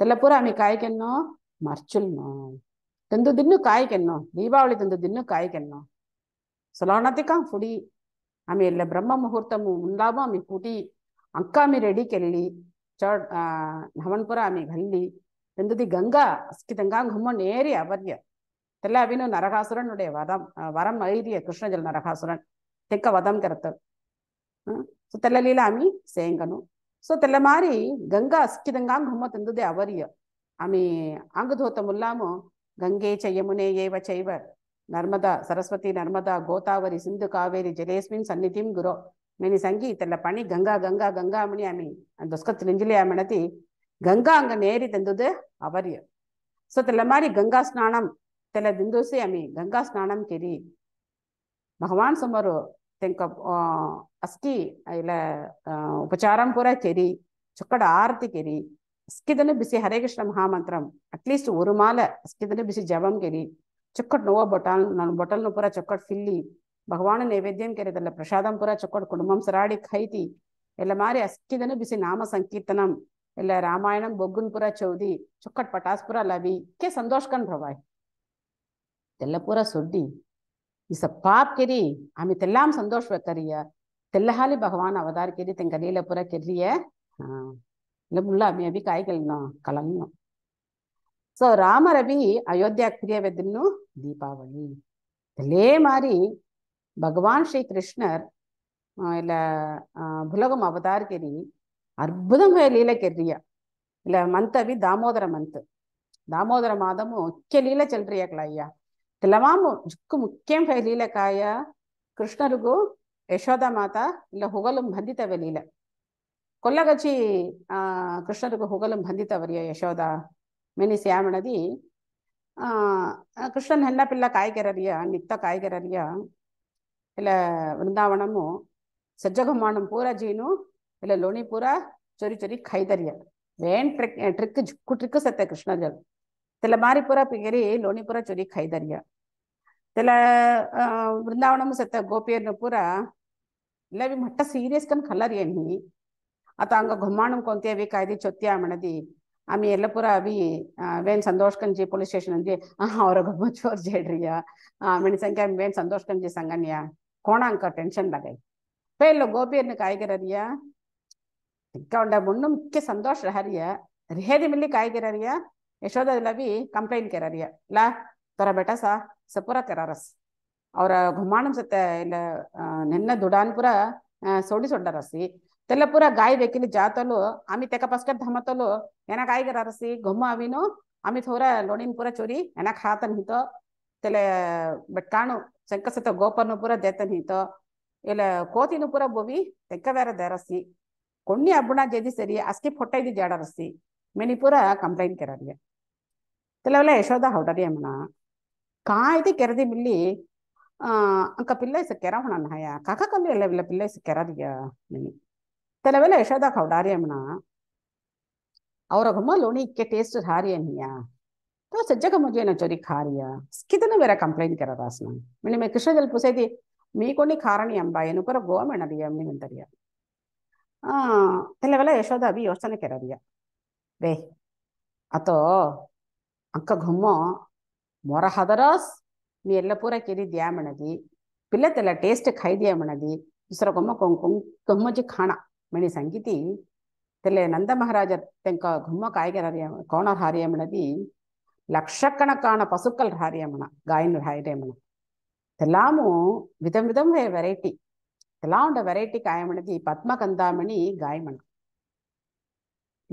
ತೆಲ್ಲ ಪೂರ ಆಮಿ ಕಾಯಕೆನ್ನೋ ಮರ್ಚುಲ್ನೋ ತಂದು ದಿನ್ನು ಕಾಯಕೆನ್ನೋ ದೀಪಾವಳಿ ತಂದು ದಿನ್ನು ಕಾಯಕೆನ್ನೋ ಸಲೋಣತಿಕ ಫುಡಿ ಆಮಿ ಎಲ್ಲ ಬ್ರಹ್ಮ ಮುಹೂರ್ತಮು ಮುಂದಾಬು ಆಮಿ ಪುಟಿ ಅಂಕ ಆಮಿ ರೆಡಿ ಕೆಲ್ಲಿ ಚೌಡ್ ಹವನ್ಪುರ ಆಮೇಲೆ ಅಲ್ಲಿ ಎಂದದಿ ಗಂಗಾ ಅಸ್ಕಿತಂಗಾ ಘುಮ್ಮನ್ ಏರಿ ಅವರ್ಯ తెల్ల అవిను నరకాసురునుడే వదం వరం ఐరియ కృష్ణజల నరకాసురన్ తెక్క వదం కరతల్ సో తెల్లలీల ఆమె సేంగను సో తెల్ల మారి గంగా అస్కితంగా తిందుది అవర్య ఆమె ఆంగధోత ముల్లాము గంగే చెయ్యమునే ఏవ చైవ నర్మద సరస్వతి నర్మద గోదావరి సింధు కావేరి జలేస్మిన్ సన్నిధిం గురో மெனி சங்கீத்தில் பண்ணி கங்கா கங்கா கங்கா மணி அமி அந்த துஸ்கத்தில் நெஞ்சிலியா மனத்தி கங்கா அங்க நேரி தந்தது சோ சுத்தில் மாதிரி கங்கா ஸ்நானம் தெல்ல திந்துசி அமி கங்கா ஸ்நானம் கெரி பகவான் சுமரு தெங்க அஸ்கி இல்ல ஆஹ் உபச்சாரம் பூரா கெரி சுக்கட ஆரத்தி கெரி அஸ்கிதனு பிசி ஹரே ஹரேகிருஷ்ண மகாமந்திரம் அட்லீஸ்ட் ஒரு மாலை அஸ்கிதனு பிசி ஜபம் கெரி சுக்கட் நோவா பொட்டால் நான் பொட்டல்னு பூரா சுக்கட் ஃபில்லி ಭಗವಾನ್ ನೈವೇದ್ಯಂ ಕೆರೆದಲ್ಲ ಪ್ರಸಾದಂಪುರ ಚೊಕ್ಕೊಡ್ ಕುಟುಂಬಂ ಸರಾಡಿ ಖೈತಿ ಎಲ್ಲ ಮಾರಿ ಅಸ್ಕಿದನು ಬಿಸಿ ನಾಮ ಸಂಕೀರ್ತನಂ ಎಲ್ಲ ರಾಮಾಯಣಂ ಬೊಗ್ಗುನ್ಪುರ ಚೌದಿ ಚೊಕ್ಕಟ್ ಪಟಾಸ್ಪುರ ಲವಿ ಕೆ ಸಂತೋಷ್ಕನ್ ಭವಾಯ್ ಎಲ್ಲ ಪೂರ ಸೊಡ್ಡಿ ಈ ಸಪ್ಪಾಪ್ ಕೆರಿ ಆಮೆ ತೆಲ್ಲಾಂ ಸಂತೋಷ್ ವೆಕ್ಕರಿಯ ತೆಲ್ಲ ಹಾಲಿ ಭಗವಾನ್ ಅವತಾರ ಕೆರಿ ತೆಂಗ ಲೀಲಪುರ ಕೆರ್ರಿಯ ಹಾ ಇಲ್ಲ ಮುಳ್ಳ ಅಮಿ ಅಭಿ ಕಾಯ್ಗಲ್ನೋ ಕಲನ್ನು ಸೊ ರಾಮರವಿ ಅಯೋಧ್ಯ ಕ್ರಿಯವೆದನ್ನು ದೀಪಾವಳಿ ಎಲ್ಲೇ ಮಾರಿ பகவான் ஸ்ரீ கிருஷ்ணர் இல்லை புலகம் அவதார் கெரி அற்புதம் லீல கெர்றியா இல்ல மந்த் அபி தாமோதர மந்த் தாமோதர மாதமும் முக்கிய லீல செல்றியாக்களா ஐயா தில்லமாம் முக்கு முக்கியம் லீல காயா கிருஷ்ணருக்கும் யசோதா மாதா இல்ல புகழும் பந்தித்த வெளியில கொல்லகச்சி ஆஹ் கிருஷ்ணருக்கு புகழும் பந்தித்தவரியா யசோதா மினி சியாமனதி கிருஷ்ணன் என்ன பிள்ளை காய்கறியா நித்த காய்கறியா ఇలా బృందావనము సజ్జగమానం పూరా జీను ఇలా లోని పూరా చొరి చొరి ఖైదర్య వేన్ ట్రిక్ ట్రిక్ జుక్కు ట్రిక్ సత్య కృష్ణజల్ తెల్ల మారిపుర పిగిరి లోనిపుర చొరి ఖైదర్య తెల్ల బృందావనము సత్య గోపియర్ను పూర ఇలా అవి మట్ట సీరియస్ కన్ కలర్ ఏమి అతంగ ఘుమ్మాణం కొంతే అవి కాయది చొత్యామన్నది ఆమె ఎల్లపుర అవి వేన్ సంతోష్కంజి పోలీస్ స్టేషన్ అంజి అవర గొమ్మ చోర్ చేయడ్రియా ఆమె సంఖ్య వేన్ సంతోష్కంజి సంగన్యా ಕೋಣಾಂಕ டென்ஷன் பகை ಪೇಲು ಗೋಪಿಯನ್ನು ಕಾಯ್ಗಿರರಿಯ ತಿಕ್ಕೌಂಡ ಮುಣ್ಣು ಸಂತೋಷ ಹರಿಯ ರಿಹೇದಿ ಮಿಲ್ಲಿ ಕಾಯ್ಗಿರರಿಯ ಯಶೋಧ ಲವಿ ಲಾ ತೊರ ಸಾ ಸಪುರ ಕೆರರಸ್ ಅವರ ಘುಮಾಣ ಇಲ್ಲ ದುಡಾನ್ಪುರ ಸೋಡಿ ಸೊಡ್ಡರಸಿ ತೆಲ್ಲ ಗಾಯಿ ಬೇಕಿಲಿ ಜಾತಲು ಆಮಿ ತೆಕ ಧಮತಲು ಏನ ಕಾಯ್ಗಿರರಸಿ ಘುಮ ಆಮಿ ಥೋರ ಲೋಣಿನ್ ಪೂರ ಚೋರಿ ಹಾತನ್ ಹಿತೋ ತೆಲೆ ಶಂಕಸತ ಗೋಪನು ಪುರ ದೇತನೀತೋ ಇಲ್ಲ ಕೋತಿನು ಪುರ ಭೂವಿ ತೆಕ್ಕವೇರ ದೇರಸಿ ಕೊಂಡಿ ಅಬ್ಬಣ ಜೆದಿ ಸರಿ ಅಸ್ಕಿ ಹೊಟ್ಟೈದಿ ಜಾಡರಸಿ ಮೆನಿಪುರ ಕಂಪ್ಲೇಂಟ್ ಕೆರರಿಗೆ ಕೆಲವೆಲ್ಲ ಯಶೋಧ ಹೌಡರಿ ಅಮ್ಮಣ ಕಾಯ್ದಿ ಕೆರದಿ ಮಿಲ್ಲಿ ಅಂಕ ಪಿಲ್ಲೈಸ ಕೆರ ಹೊಣನ ಹಯ ಕಾಕ ಕಲ್ಲು ಎಲ್ಲ ಇಲ್ಲ ಪಿಲ್ಲೈಸ ಕೆರರಿಯ ಮಿನಿ ಕೆಲವೆಲ್ಲ ಯಶೋಧ ಹೌಡಾರಿ ಅಮ್ಮಣ ಅವರ ಗುಮ್ಮ ಲೋಣಿ ಇಕ್ಕೆ ಟೇಸ್ಟ್ ಹಾರಿ ಅನ್ನಿಯಾ तो ಸಜ್ಜಕ ಮುಜೇನ ಚೊರಿ ಕಾರ್ಯ ಸ್ಕಿದನ ಬೇರೆ ಕಂಪ್ಲೇಂಟ್ ಕರ ರಾಸ್ನ ಮಿಣಿ ಮೇ ಕೃಷ್ಣಜಲ್ ಪುಸೈತಿ ಮೀಕೊಂಡಿ ಕಾರಣಿ ಅಂಬ ಏನುಪರ ಗೋಮಣದಿಯ ನಿಂತರಿಯ ಆ ತೆಲವೆಲ ಯಶೋದ ಅಭಿ ಯೋಚನೆ ಕೆರದಿಯ ಬೇ ಅತೋ ಅಂಕ ಘುಮ್ಮ ಮೊರ ಹದರಸ್ ನೀ ಎಲ್ಲ ಪೂರ ಕೆರಿ ದ್ಯಾಮಣದಿ ಪಿಲ್ಲ ತೆಲ ಟೇಸ್ಟ್ ಖೈದಿಯ ಮಣದಿ ದುಸರ ಗೊಮ್ಮ ಕೊಂಕೊಂ ಗಮ್ಮಜಿ ಖಾಣ ಮಣಿ ಸಂಗೀತಿ ತೆಲೆ ನಂದ ಮಹಾರಾಜ ತೆಂಕ ಘುಮ್ಮ ಕಾಯ್ಗೆರ ಕೋಣ ಹಾರಿಯ ಮಣದಿ லக்ஷக்கணக்கான பசுக்கள் ஹாரியம்மனா காயின் ஹாரியம்மனா எல்லாமும் விதம் விதம் வெரைட்டி எல்லாம் உண்ட வெரைட்டி காயமனதி பத்ம பத்மகந்தாமணி காயமனா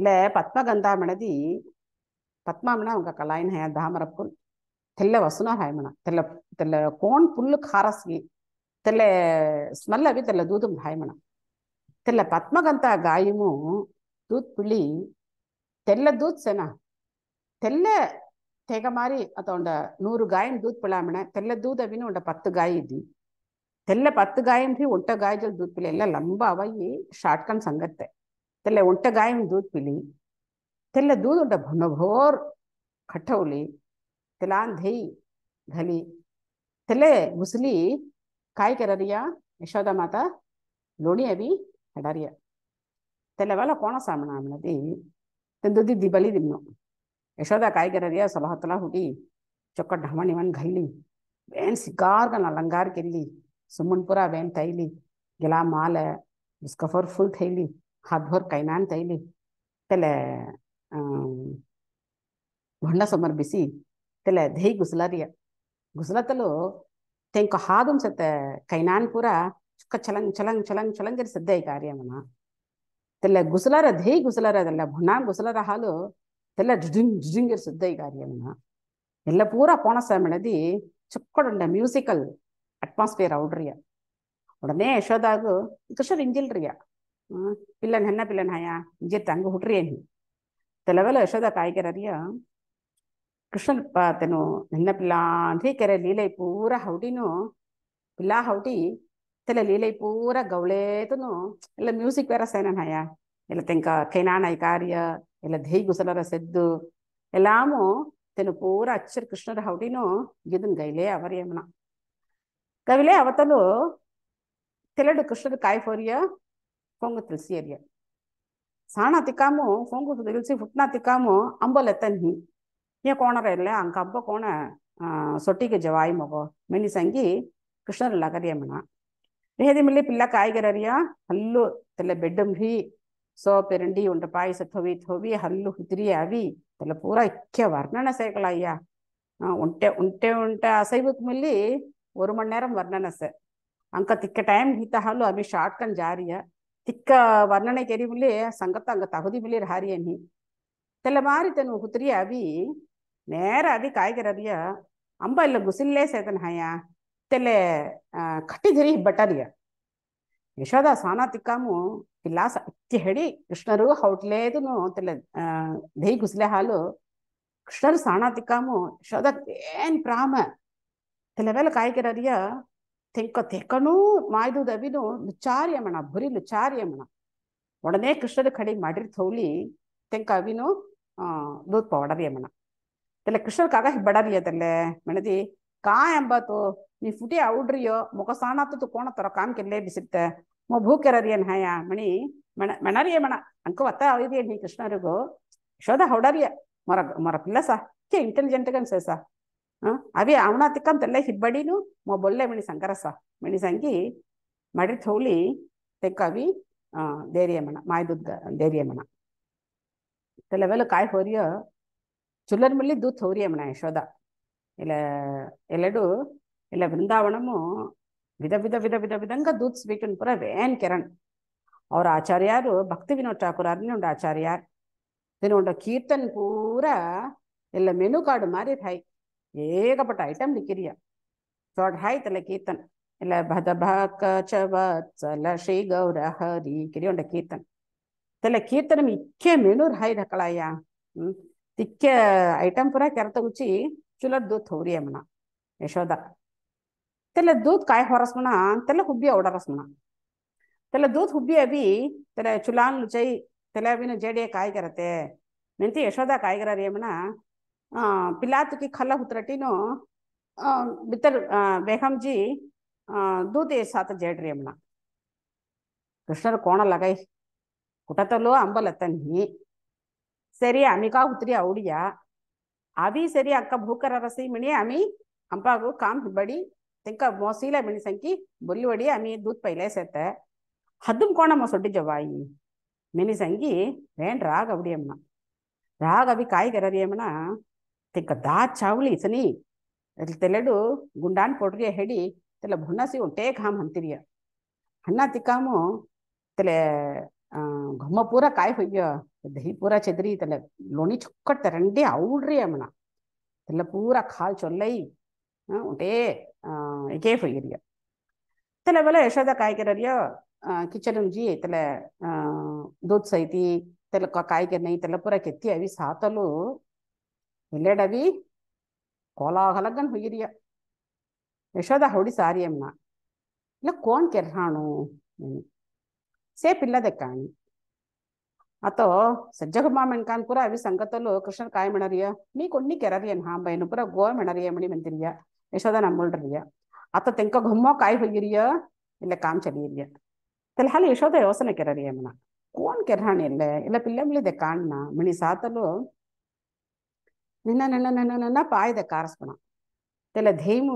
பத்ம பத்மகந்தாமணதி பத்மாமனா உங்க கலாயின் ஹயா தாமரப்புல் தெல்ல வசுனா ஹாயமனா தெல்ல தெல்ல கோன் புல்லு காரஸ்கி தெல்ல ஸ்மெல்லவி தெல்ல தூதும் ஹாயமனா தெல்ல பத்மகந்தா காயமும் தூத் புள்ளி தெல்ல தூத் சேனா தெல்ல ತೆಗ ಮಾರಿ ಅತೊಂಡ ನೂರು ಗಾಯಂ ದೂದ್ ಪಿಳಾಮಣ ತೆಲ್ಲ ದೂದ ಅವಿನ ಒಂಡ ಪತ್ತು ಗಾಯ ಇದ್ದಿ ತೆಲ್ಲ ಪತ್ತು ಗಾಯಂ ರೀ ಒಂಟ ಗಾಯಜಲ್ ದೂದ್ ಪಿಲಿ ಎಲ್ಲ ಲಂಬ ಅವಯಿ ಶಾರ್ಟ್ ಕನ್ ಸಂಗತ್ತೆ ತೆಲ್ಲ ಒಂಟ ಗಾಯಂ ದೂದ್ ಪಿಲಿ ತೆಲ್ಲ ದೂದ್ ಉಂಡ ಭನಭೋರ್ ಕಠೌಲಿ ತೆಲಾಂಧೈ ಘಲಿ ತೆಲೆ ಮುಸಲಿ ಕಾಯಿ ಕೆರರಿಯ ಯಶೋದ ಮಾತ ಲೋಣಿ ಅವಿ ಹೆಡರಿಯ ತೆಲೆ ವಲ ಕೋಣ ಸಾಮಣ ಆಮ್ಲದಿ ತೆಂದುದಿ ದಿಬಲಿ ದಿಮ್ನು ಯಶೋದ ಕಾಯ್ಗರರಿಯ ಸಲಹತ್ತಲ ಹುಡಿ ಚೊಕ್ಕ ಢಮಣ್ ಇವನ್ ಘೈಲಿ ಬೇನ್ ಸಿಕ್ಕಾರ್ಗನ ಅಲಂಗಾರ್ ಕೆಲ್ಲಿ ಸುಮ್ಮನ್ಪುರ ಬೇನ್ ತೈಲಿ ಗೆಲಾ ಮಾಲ ಡಿಸ್ಕಫರ್ ಫುಲ್ ಥೈಲಿ ಹಾದ್ಭೋರ್ ಕೈನಾನ್ ತೈಲಿ ತಲೆ ಭೊಂಡ ಸೊಮರ್ ಬಿಸಿ ತಲೆ ಧೈ ಗುಸಲಾರಿಯ ಗುಸಲಾತಲು ತೆಂಕ ಹಾದು ಸತ್ತ ಕೈನಾನ್ ಪೂರ ಚುಕ್ಕ ಚಲಂಗ್ ಚಲಂಗ್ ಚಲಂಗ್ ಚಲಂಗರಿ ಸದ್ದ ಈ ಕಾರ್ಯ ಮನ ತಲೆ ಗುಸಲಾರ ಧೈ ಗುಸಲಾರ ಅದಲ್ಲ ಭುಣ್ಣ ಗುಸಲಾರ ಹಾಲು ಎಲ್ಲ ಝುಜುಂಗ್ ಝುಜುಂಗ್ ಶುದ್ಧ ಈಗ ಆರ್ಯನ್ನ ಎಲ್ಲ ಪೂರ ಪೋಣಸ್ವಾಮಿನದಿ ಚುಕ್ಕಡುಂಡ ಮ್ಯೂಸಿಕಲ್ ಅಟ್ಮಾಸ್ಫಿಯರ್ అవుడ్రియా உடனே யசோதாகு కిషోర్ ఇంజిల్రియా పిల్లని హెన్న పిల్లని హయా ఇంజిత్ అంగు హుట్రియని తెలవల యశోద కాయకెరరియా ಕೃಷ್ಣನ್ ಪಾತನು ನಿನ್ನ ಪಿಲ್ಲ ಅಂತ ಕೆರೆ ಲೀಲೈ ಪೂರ ಹೌಟಿನು ಪಿಲ್ಲ ಹೌಟಿ ತೆಲ ಲೀಲೈ ಪೂರ ಗೌಳೇತನು ಎಲ್ಲ ಮ್ಯೂಸಿಕ್ ಬೇರೆ ಸೇನನ್ ಹಯ ಎಲ್ಲ ತೆಂಕ ಕೈನಾನ ಐಕಾರ್ಯ ಇಲ್ಲ ದೇಹಿ ಗುಸಲರ ಸೆದ್ದು ಎಲ್ಲಾಮು ತೆನು ಪೂರ ಅಚ್ಚರ್ ಕೃಷ್ಣರ ಹೌಡಿನೂ ಇದನ್ ಗೈಲೇ ಅವರ ಯಮನ ಕವಿಲೆ ಅವತಲು ತೆಲಡು ಕೃಷ್ಣದ ಕಾಯ್ಫೋರಿಯ ಕೊಂಗು ತುಳಸಿಯರಿಯ ಸಾಣ ತಿಕ್ಕಾಮು ಕೊಂಗು ತುಳಿಸಿ ಹುಟ್ನ ತಿಕ್ಕಾಮು ಅಂಬಲೆತ್ತನ್ ಹಿ ಏ ಕೋಣರ ಇಲ್ಲ ಅಂಕ ಹಬ್ಬ ಕೋಣ ಸೊಟ್ಟಿಗೆ ಜವಾಯಿ ಮಗೋ ಮೆನಿ ಸಂಗಿ ಕೃಷ್ಣರ ಲಗರಿಯಮಣ ರೇಹದಿ ಮಿಲ್ಲಿ ಪಿಲ್ಲ ಕಾಯ್ಗರರಿಯ ಅಲ್ಲೂ ತೆಲ್ಲ ಬೆಡ್ಡಂಬ್ರಿ ಸೋಪೆರಂಡಿ ಉಂಡ ಪಾಯಸ ಥೋವಿ ಥೋವಿ ಹಲ್ಲು ಹುದ್ರಿ ಅವಿ ಎಲ್ಲ ಪೂರ ಇಕ್ಕ ವರ್ಣನ ಸೇಗಳಯ್ಯ ಉಂಟೆ ಉಂಟೆ ಉಂಟೆ ಅಸೈಬಕ್ ಮಿಲ್ಲಿ ஒரு மணி நேரம் வர்ணனசை அங்க திக்க டைம் ஹீத்தாலும் அபி ஷார்ட்கன் ஜாரிய திக்க வர்ணனை கெரிவுலே சங்கத்தை அங்க தகுதி மில்லியர் ஹாரிய நீ தெல்ல மாதிரி தன் குத்திரிய அபி நேர அபி காய்கறிய அம்ப இல்ல குசில்லே சேதன் ஹாயா தெல்ல கட்டி தெரிய பட்டாரிய யசோதா சானா திக்காமும் పిల్లాస ಹೇಳಿ ಕೃಷ್ಣರು హౌట్లేదును ಅಂತಲ್ಲ దెయ్యి ಗುಸ್ಲೆ ಹಾಲು ಕೃಷ್ಣರು ಸಾಣಾತಿಕಾಮು ಶೋದಕ್ ಏನ್ ಪ್ರಾಮ ಕೆಲವೆಲ್ಲ ಕಾಯ್ಕಿರರಿಯ ತೆಂಕ ತೆಕ್ಕನೂ ಮಾಯ್ದು ದವಿನು ಲುಚಾರಿ ಬುರಿ ಲುಚಾರಿ ಒಡನೆ ಕೃಷ್ಣರ ಕಡೆ ಮಾಡಿರ್ ಥೌಲಿ ತೆಂಕ ಅವಿನು ದೂತ್ ಪವಡರಿ ಅಮ್ಮಣ ತಲೆ ಕೃಷ್ಣರ ಕಾಗ ಹಿಬ್ಬಡರಿಯ ತಲೆ ಮಣದಿ ಕಾ ಎಂಬತ್ತು ನೀ ಫುಟಿ ಔಡ್ರಿಯೋ ಮುಖ ಸಾಣಾತು ಕೋಣ ತರ ಕಾಮ್ ಕೆಲ್ಲೇ ಬಿಸಿರ್ತೆ ಮೂಭೂಕರರಿಯನ್ ಹಯ ಮಣಿ ಮೆಣ ಮೆಣರಿಯ ಮಣ ಅಂಕು ಒತ್ತ ಅವಧಿಯಣ್ಣಿ ಕೃಷ್ಣರಿಗೂ ಶೋಧ ಹೌಡರಿಯ ಮೊರ ಮೊರ ಪಿಲ್ಲ ಸಾ ಕೆ ಇಂಟೆಲಿಜೆಂಟ್ಗೆ ಅನ್ಸೇಸ ಅವೇ ಅವಣ ತಿಕ್ಕಂತೆಲ್ಲ ಹಿಬ್ಬಡಿನು ಮೊ ಬೊಲ್ಲೆ ಮಣಿ ಸಂಕರಸ ಮಣಿ ಸಂಗಿ ಮಡಿ ಥೌಲಿ ತೆಕ್ಕವಿ ದೇರಿಯಮಣ ಮಾಯ್ದುದ್ದ ದೇರಿಯಮಣ ಕೆಲವೆಲ್ಲ ಕಾಯಿ ಹೊರಿಯ ಚುಲ್ಲರ್ ಮಲ್ಲಿ ದೂತ್ ಹೊರಿಯಮಣ ಯಶೋಧ ಇಲ್ಲ ಎಲ್ಲೆಡು ಇಲ್ಲ ಬೃಂದಾವನಮು ವಿಧ ವಿಧ ವಿಧ ವಿಧ ವಿಧಂಗ ದೂತ್ ಸ್ವೀಟನ್ ಪುರ ವೇನ್ ಕೆರಣ್ ಅವ್ರ ಆಚಾರ್ಯಾರು ಭಕ್ತಿ ವಿನೋದ್ ಠಾಕೂರ್ ಅರ್ನಿಂಡ್ ಆಚಾರ್ಯಾರ್ ದಿನೊಂಡ ಕೀರ್ತನ್ ಪೂರ ಎಲ್ಲ ಮೆನು ಕಾರ್ಡ್ ಮಾರಿ ಥಾಯ್ ಏಕಪಟ್ಟ ಐಟಮ್ ನಿಕ್ಕಿರಿಯ ದೊಡ್ಡ ಹಾಯ್ತಲ್ಲ ಕೀರ್ತನ್ ಎಲ್ಲ ಭದ ಭಕ ಚಲ ಶ್ರೀ ಗೌರ ಹರಿ ಕಿರಿಯೊಂಡ ಕೀರ್ತನ್ ತಲ್ಲ ಕೀರ್ತನ ಇಕ್ಕೆ ಮೆನು ಹಾಯ್ ಢಕಳಾಯ ಹ್ಮ್ ತಿಕ್ಕೆ ಐಟಮ್ ಪುರ ಕೆರತ ಉಚ್ಚಿ ಚುಲರ್ ದೂತ್ ಹೋರಿಯಮ್ಮನ ಯಶೋಧ तेल दूध काय होरसमणा तेल हुब्बिया ओडरसमणा तेल दूध हुब्बिया भी तेल चुलान लुचई तेल भी जेडे काय करते ನಿಂತಿ ಯಶೋಧ ಕಾಯ್ಗರ ರೇಮಣ ಪಿಲಾತುಕಿ ಖಲ್ಲ ಹುತ್ರಟಿನು ಬಿತ್ತರ್ ಬೇಗಂಜಿ ದೂತೆ ಸಾತ ಜೇಡ್ ರೇಮಣ ಕೃಷ್ಣರು ಕೋಣ ಲಗೈ ಕುಟತಲು ಅಂಬಲತ್ತ ನೀ ಸರಿ ಅಮಿಕಾ ಹುತ್ರಿ ಔಡಿಯ ಅವಿ ಸರಿ ಅಕ್ಕ ಭೂಕರ ರಸಿ ಮಿಣಿ ಅಮಿ ಅಂಪಾಗು ಕಾಮ್ ಬಡಿ तेंका मोसिला म्हण सांकी बोलवडी आमी दूद पयलेच येता हद्दम कोणಮ್ಮ ಸೊಟ್ಟಿಜವ ಈ ಮೆನಿಸಂಗಿ ರೇನ್ ರಾಗ ಅವಡಿಯಮ್ಮ ರಾಗ ಅಭಿ ಕಾಯಿಗರರಿಯಮ್ಮನ ತಿಕ್ಕ ದಾ ಚಾವಳಿ ಸನಿ ತೆಲೆಡು ಗುಂಡಾನ್ ಪೊಡ್ರಿಯ ಹೆಡಿ ತೆಲ ಭುಣಸಿ ಒಂಟೇ ಘಾಮ್ ಅಂತಿರಿಯ ಹಣ್ಣ ತಿಕ್ಕಾಮು ತಲೆ ಘಮ್ಮ ಪೂರ ಕಾಯಿ ಹೊಯ್ಯ ದಹಿ ಪೂರ ಚೆದ್ರಿ ತಲೆ ಲೋಣಿ ಚೊಕ್ಕಟ್ಟ ರಂಡಿ ಅವಡ್ರಿ ಅಮ್ಮನ ತಲೆ ಪೂರ ಕಾಲ್ ಚೊಲ್ಲೈ ఉంటే எஜே போயிருங்க இத்தனை வேலை யசோதா காய்கறியோ ಕಿಚಡಂಜಿ ಇತ್ತಲೆ ದೂದ್ ಸೈತಿ ಇತ್ತಲೆ ಕಾಯಿಗೆನೆ ಇತ್ತಲೆ ಪೂರ ಕೆತ್ತಿ ಅವಿ ಸಾತಲು ಎಲ್ಲೆಡವಿ ಕೋಲಾಹಲಗನ್ ಹುಗಿರಿಯ ಯಶೋದ ಹೊಡಿ ಸಾರಿ ಅಮ್ಮ ಇಲ್ಲ ಕೋಣ್ ಕೆರ್ಹಾಣು ಸೇಪಿಲ್ಲದೆ ಕಾಣಿ ಅತೋ ಸಜ್ಜಗಮ್ಮ ಮೆಣ್ಕಾನ್ ಪೂರ ಅವಿ ಸಂಗತಲು ಕೃಷ್ಣನ್ ಕಾಯಿ ಮೆಣರಿಯ ನೀ ಕೊಂಡಿ ಕೆರರಿಯನ್ ಹಾಂಬೈನು ಪೂರ ಗೋ ಮೆಣರಿಯ ಮಣಿ ಮಂದಿರಿಯ نشهد عن مولد الرياء عطت انك همك عايفه يريا اللي كام تبيريا తెలహాలి యశోద యోసన కెరరి ఏమన కోన్ కెర్హాని ఇల్లే ఇలా పిల్లమిలిದೆ ಕಾಣ್ಣ ಮಣಿ ಸಾತಲು ನಿನ್ನ ನನ್ನ ನನ್ನ ನನ್ನ ಪಾಯ್ದೆ ಕಾರಸ್ಪಣ తెల ధేము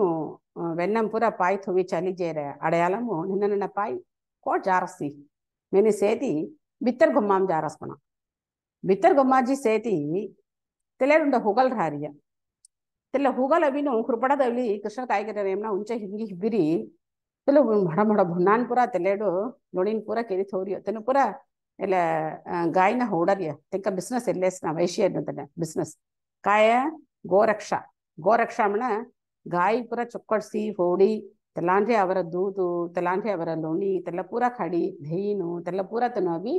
వెన్నంపుర పాయ్ తువి చలిజేర అడయాలము నిన్న నిన్న పాయ్ కో జారసి మెని సేతి బిత్తర్ గుమ్మాం జారస్పణ బిత్తర్ గుమ్మాజీ సేతి తెలేరుండ హుగల్ రారియ ತೆಲ್ಲ ಹೋಗಲವಿನು ಹುರ್ಬಡದವ್ಲಿ ಕೃಷ್ಣ ತಾಯಿಗಿರ ನೇಮ್ನ ಉಂಚೆ ಹಿಂಗಿ ಹಿಬ್ಬಿರಿ ತೆಲ್ಲ ಮಡ ಮಡ ನಾನ್ ಪುರ ತೆಲೆಡು ನೋಡಿನ ಪೂರ ಕೆರಿ ತೋರಿಯೋ ತೆನು ಪೂರ ಎಲ್ಲ ಗಾಯಿನ ಹೋಡರಿಯ ತೆಂಕ ಬಿಸ್ನೆಸ್ ಎಲ್ಲೇಸ್ ನಾ ವೈಶ್ಯ ಬಿಸ್ನೆಸ್ ಕಾಯ ಗೋರಕ್ಷಾ ಮಣ ಗಾಯಿ ಪೂರ ಚೊಕ್ಕಡ್ಸಿ ಹೋಡಿ ತೆಲ್ಲಾಂಡ್ರೆ ಅವರ ದೂದು ತಲಾನ್ರಿ ಅವರ ಲೋಣಿ ತೆಲ್ಲ ಪೂರ ಕಡಿ ಧೈನು ತೆಲ್ಲ ಪೂರ ತನವಿ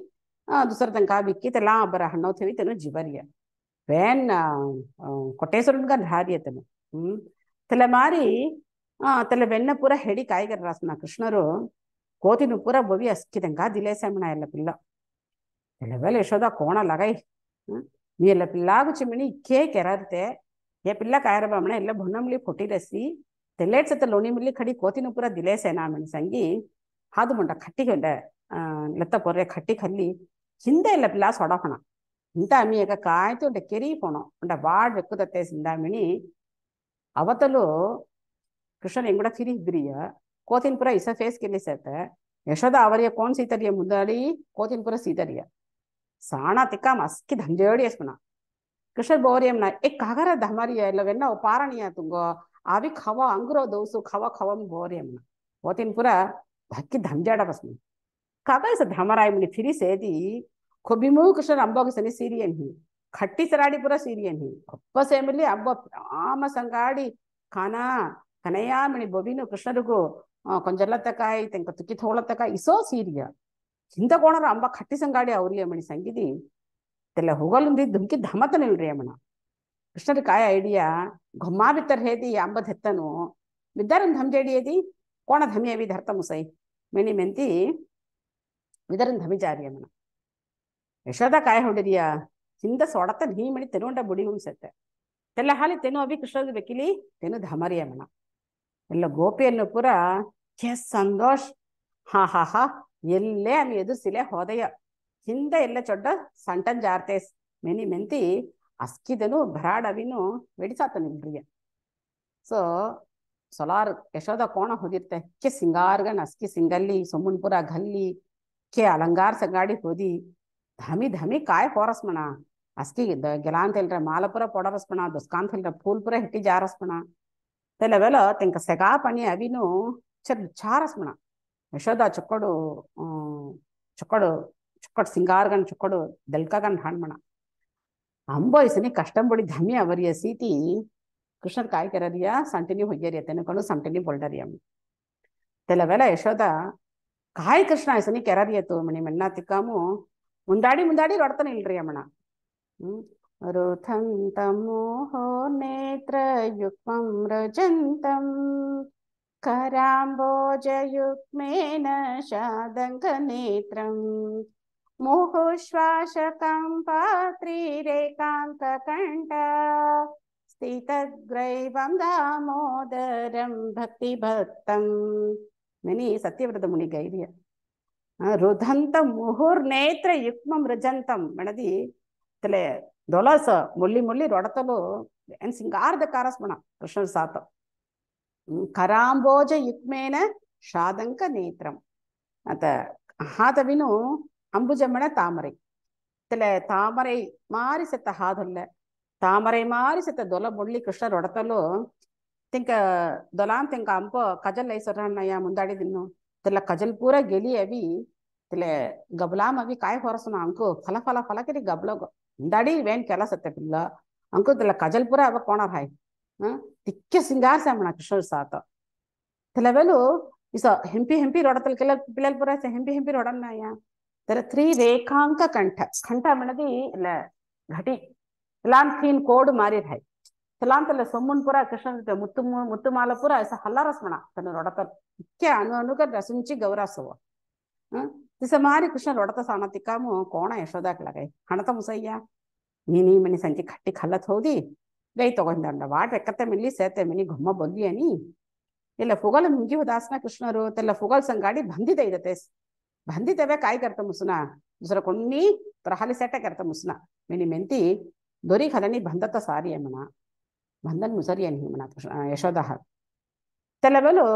ದುಸರ ತನಕ ಬಿಕ್ಕಿ ತೆಲ್ಲ ಅಬ್ಬರ ತೆವಿ ತನು ಜಿಬರಿಯ வேன் కొట్టేసుడు కానీ హారి అతను తెల్ల మారి తెల్ల వెన్న పూర హెడి కాయగర రాసిన కృష్ణరు కోతిను పూర బొవి అస్కితంగా దిలేసాము నా ఎల్ల పిల్ల తెల్లవేళ యశోద కోణ లగై ನೀ ಎಲ್ಲ ಪಿಲ್ಲಾಗು ಚಿಮಣಿ ಕೇ ಕೆರರ್ತೆ ಏ ಪಿಲ್ಲ ಕಾಯರ ಬಾಮಣ ಎಲ್ಲ ಬೊನ್ನಮ್ಲಿ ಪೊಟ್ಟಿರಸಿ ತೆಲ್ಲೇಟ್ ಸತ ಲೋಣಿ ಮಿಲ್ಲಿ ಕಡಿ ಕೋತಿನ ಪುರ ದಿಲೇಸೆ ನಾಮಣಿ ಸಂಗಿ ಹಾದು ಮುಂಡ ಕಟ್ಟಿಗೆ ಲತ್ತ ಪೊರ್ರೆ ಕಟ್ಟಿ ಕಲ್ಲಿ ಹಿಂದೆ ಎಲ್ಲ ಪಿಲ್ಲ ಸೊಡಕೋಣ ఇంತಾಮಿಯಗ ಕಾಯ್ತು ಉಂಟೆ ಕೆರಿ ಪೋಣಂ ಉಂಟೆ ಬಾಡ್ ವೆಕ್ಕುದತ್ತೆ ಸಿಂದಾಮಿಣಿ ಅವತಲು ಕೃಷ್ಣನ ಎಂಗುಡ ಕಿರಿ ಇದ್ರಿಯ ಕೋತಿನ್ಪುರ ಇಸ ಫೇಸ್ ಕೆಲ್ಲಿ ಸೇತ ಯಶೋದ ಅವರಿಯ ಕೋನ್ ಸೀತರಿಯ ಮುಂದಾಳಿ ಕೋತಿನ್ಪುರ ಸೀತರಿಯ ಸಾಣ ತಿಕ್ಕ ಮಸ್ಕಿ ಧಂಜೇಡಿ ಅಸ್ಮನ ಕೃಷ್ಣ ಬೋರಿಯಂನ ಏ ಕಾಗರ ಧಮರಿಯ ಇಲ್ಲವೆನ್ನ ಪಾರಣಿಯ ತುಂಗೋ ಅವಿ ಖವ ಅಂಗುರೋ ದೌಸು ಖವ ಖವಂ ಬೋರಿಯಂನ ಕೋತಿನ್ಪುರ ಭಕ್ಕಿ ಧಂಜಾಡ ಬಸ್ಮಿ ಕಾಗ ಇಸ ಧಮರಾಯಿ ಮುನಿ ಫಿರಿ ಸೇದಿ ಕೊಬ್ಬಿಮೂಕೃಷ್ಣರ ಅಂಬೋಗಸನೆ ಸೀರಿಯನ್ ಹಿ ಖಟ್ಟಿ ಸರಾಡಿಪುರ ಸೀರಿಯನ್ ಹಿ ಒಬ್ಬ ಸೇಮಲ್ಲಿ ಅಬ್ಬ ಆಮ ಸಂಗಾಡಿ ಕಾನ ಕನಯಾಮಣಿ ಬೊಬಿನು ಕೃಷ್ಣರಿಗೂ ಕೊಂಜಲತ್ತಕಾಯಿ ತೆಂಕ ತುಕ್ಕಿ ತೋಳತ್ತಕಾಯಿ ಇಸೋ ಸೀರಿಯ ಹಿಂದ ಕೋಣರ ಅಂಬ ಖಟ್ಟಿ ಸಂಗಾಡಿ ಅವ್ರಿ ಅಮಣಿ ಸಂಗಿದಿ ತೆಲ್ಲ ಹೋಗಲುಂದಿ ದುಮ್ಕಿ ಧಮತನಿಲ್ರಿ ಅಮಣ ಕೃಷ್ಣರ ಕಾಯ ಐಡಿಯಾ ಘೊಮ್ಮಾ ಬಿತ್ತರ ಹೇದಿ ಅಂಬ ದೆತ್ತನು ಬಿದ್ದಾರನ್ ಧಮ್ಜೇಡಿಯದಿ ಕೋಣ ಧಮಿಯವಿ ಧರ್ತ ಮುಸೈ ಮಿಣಿ ಮೆಂತಿ ವಿದರನ್ ಧಮಿಜಾರಿ ಅಮಣ ಯಶೋದ ಕಾಯ ಹೊಡಿದಿಯ ಹಿಂದ ಸೊಡತ ನೀ ಮಣಿ ತೆನುಂಡ ಬುಡಿ ಹುಣ್ಸತ್ತೆ ತೆಲ್ಲ ಹಾಲಿ ತೆನು ಅಭಿ ಕೃಷ್ಣದ ಬೆಕಿಲಿ ತೆನು ಧಮರಿಯ ಮಣ ಎಲ್ಲ ಗೋಪಿಯನ್ನು ಪುರ ಎಸ್ ಸಂತೋಷ್ ಹಾ ಹಾ ಹಾ ಎಲ್ಲೇ ಆಮಿ ಎದುರ್ಸಿಲೆ ಹೋದಯ ಹಿಂದ ಎಲ್ಲ ಚೊಡ್ಡ ಸಂಟನ್ ಜಾರ್ತೆ ಮೆನಿ ಮೆಂತಿ ಅಸ್ಕಿದನು ಭರಾಡವಿನು ವೆಡಿಸಾತನು ಇಬ್ರಿಗೆ ಸೊ ಸೊಲಾರ್ ಯಶೋದ ಕೋಣ ಹೊದಿರ್ತೆ ಕೆ ಸಿಂಗಾರ್ಗನ್ ಅಸ್ಕಿ ಸಿಂಗಲ್ಲಿ ಸೊಮ್ಮನ್ಪುರ ಗಲ್ಲಿ ಕೆ ಅಲಂಗಾರ್ ಸಂಗಾಡಿ ಹೋದಿ ಧಮಿ ಧಮಿ ಕಾಯಿ ಹೋರಸ್ಮಣ ಅಸ್ಕಿಗೆ ಗೆಲಾ ಅಂತ ಹೇಳ್ರೆ ಮಾಲಪುರ ಪೊಡರಸ್ಪಣ ದುಸ್ಕಾಂತ ಹೇಳ್ರೆ ಫೂಲ್ಪುರ ಹಿಟ್ಟಿ ಜಾರಸ್ಮಣ తెలవేళ తెంక సెగా పని అవిను చారస్మణ యశోద చుక్కడు చుక్కడు చుక్కడు సింగారుగన్ చుక్కడు దెల్కగన్ హాణ్మణ ಅಂಬೋಯ್ಸನಿ ಕಷ್ಟಂಬುಡಿ ಧಮಿ ಅವರಿಯ ಸೀತಿ ಕೃಷ್ಣನ್ ಕಾಯ್ಕೆರರಿಯ ಸಂಟಿನಿ ಹೊಯ್ಯರಿಯ ತೆನಕೊಂಡು ಸಂಟಿನಿ ಬೊಲ್ಡರಿಯಂ ತೆಲವೆಲ ಯಶೋದ ಕಾಯ್ ಕೃಷ್ಣ ಐಸನಿ ಕೆರರಿಯತು ಮಣಿ ಮೆಣ್ಣ ತಿಕ್ಕಾಮು ಮುಂದಾಡಿ ಮುಂದಾಡಿ ರೊಡ್ತ ನಿಲ್ರಿ ಅಮ್ಮಣ ಹ್ಮ್ ರುಥಂತಂ ಮೋಹೋ ನೇತ್ರ ಯುಕ್ಮಂ ರಜಂತಂ कराम्बोजयुग्मेन शादङ्गनेत्रम् मुहुश्वासकं पात्रीरेकान्तकण्ठ स्थितग्रैवं दामोदरं भक्तिभक्तम् मिनि सत्यव्रतमुनि गैर्य రుదంతం ముహుర్నేత్ర యుక్మం రుజంతం అనేది ఇతలే దొలస ముల్లి ముల్లి రొడతలు సింగార్ద కారస్మణ కృష్ణ సాతం కరాంబోజ యుక్మేన ஷாதங்க நேத்திரம் அந்த ஹாதவினும் அம்புஜமன தாமரை இதுல தாமரை மாறி செத்த ஹாதல்ல தாமரை மாறி செத்த தொல முள்ளி கிருஷ்ணர் ஒடத்தலும் திங்க தொலாம் திங்க அம்போ கஜல் ஐஸ்வரன் ஐயா முந்தாடி தின்னும் तिला कजल गेली अभी तिले गबलाम अभी काय फरसना अंकु फला फला फला किती गबलो दाडी वेन केला सत्य पिल्ला अंकु तिला कजल पुरा अव कोणार तिक्के सिंगार से म्हणा किशोर सात तिला वेलो इस हिंपी हिंपी रोडतल केला पिल्ला पुरा से हिंपी हिंपी रोडन नाया तर त्रि रेखांक कंठ कंठ म्हणदी इला घटी लान थीन कोड मारी हाय ಛಲಾಂತಲ್ಲ ಸೊಮ್ಮುನ್ಪುರ ಕೃಷ್ಣನೃತ್ಯ ಮುತ್ತು ಮುತ್ತುಮಾಲಪುರ ಎಸ ಹಲ್ಲಾರಸ್ಮಣ ತನ್ನ ಒಡತನ್ ಮುಖ್ಯ ಅನು ಅನುಕ ರಸುಂಚಿ ಗೌರಾಸವ ದಿಸ ಮಾರಿ ಕೃಷ್ಣನ ಒಡತ ಸಾಣತಿಕ್ಕಾಮು ಕೋಣ ಯಶೋದಾಕ್ಲಾಗ ಹಣತ ಮುಸಯ್ಯ ನೀನು ಈ ಮನೆ ಸಂಜೆ ಕಟ್ಟಿ ಕಲ್ಲತ್ ಹೋದಿ ಗೈ ತಗೊಂಡಂಡ ವಾಟ್ ಎಕ್ಕತ್ತೆ ಮಿಲಿ ಸೇತೆ ಮಿಲಿ ಗೊಮ್ಮ ಬೊಲ್ಲಿಯನಿ ಇಲ್ಲ ಫುಗಲ್ ಮುಂಗಿ ದಾಸನ ಕೃಷ್ಣರು ತೆಲ್ಲ ಫುಗಲ್ ಸಂಗಾಡಿ ಬಂದಿದೆ ಇದತೆ ಬಂದಿದ್ದೇವೆ ಕಾಯಿ ಕರ್ತ ಮುಸುನ ದುಸರ ಕೊಣ್ಣಿ ತರಹಲಿ ಸೆಟ್ಟ ಕರ್ತ ಮುಸುನ ಮಿನಿ ಮೆಂತಿ ದೊರಿ ಹಲನಿ ಬಂದತ್ತ ಸಾರಿ ಅಮ್ಮನ ಬಂಧನ ಮುಸರಿಯನ್ ಹಿಮನಾಥ ಯಶೋಧ ಕೆಲವೆಲು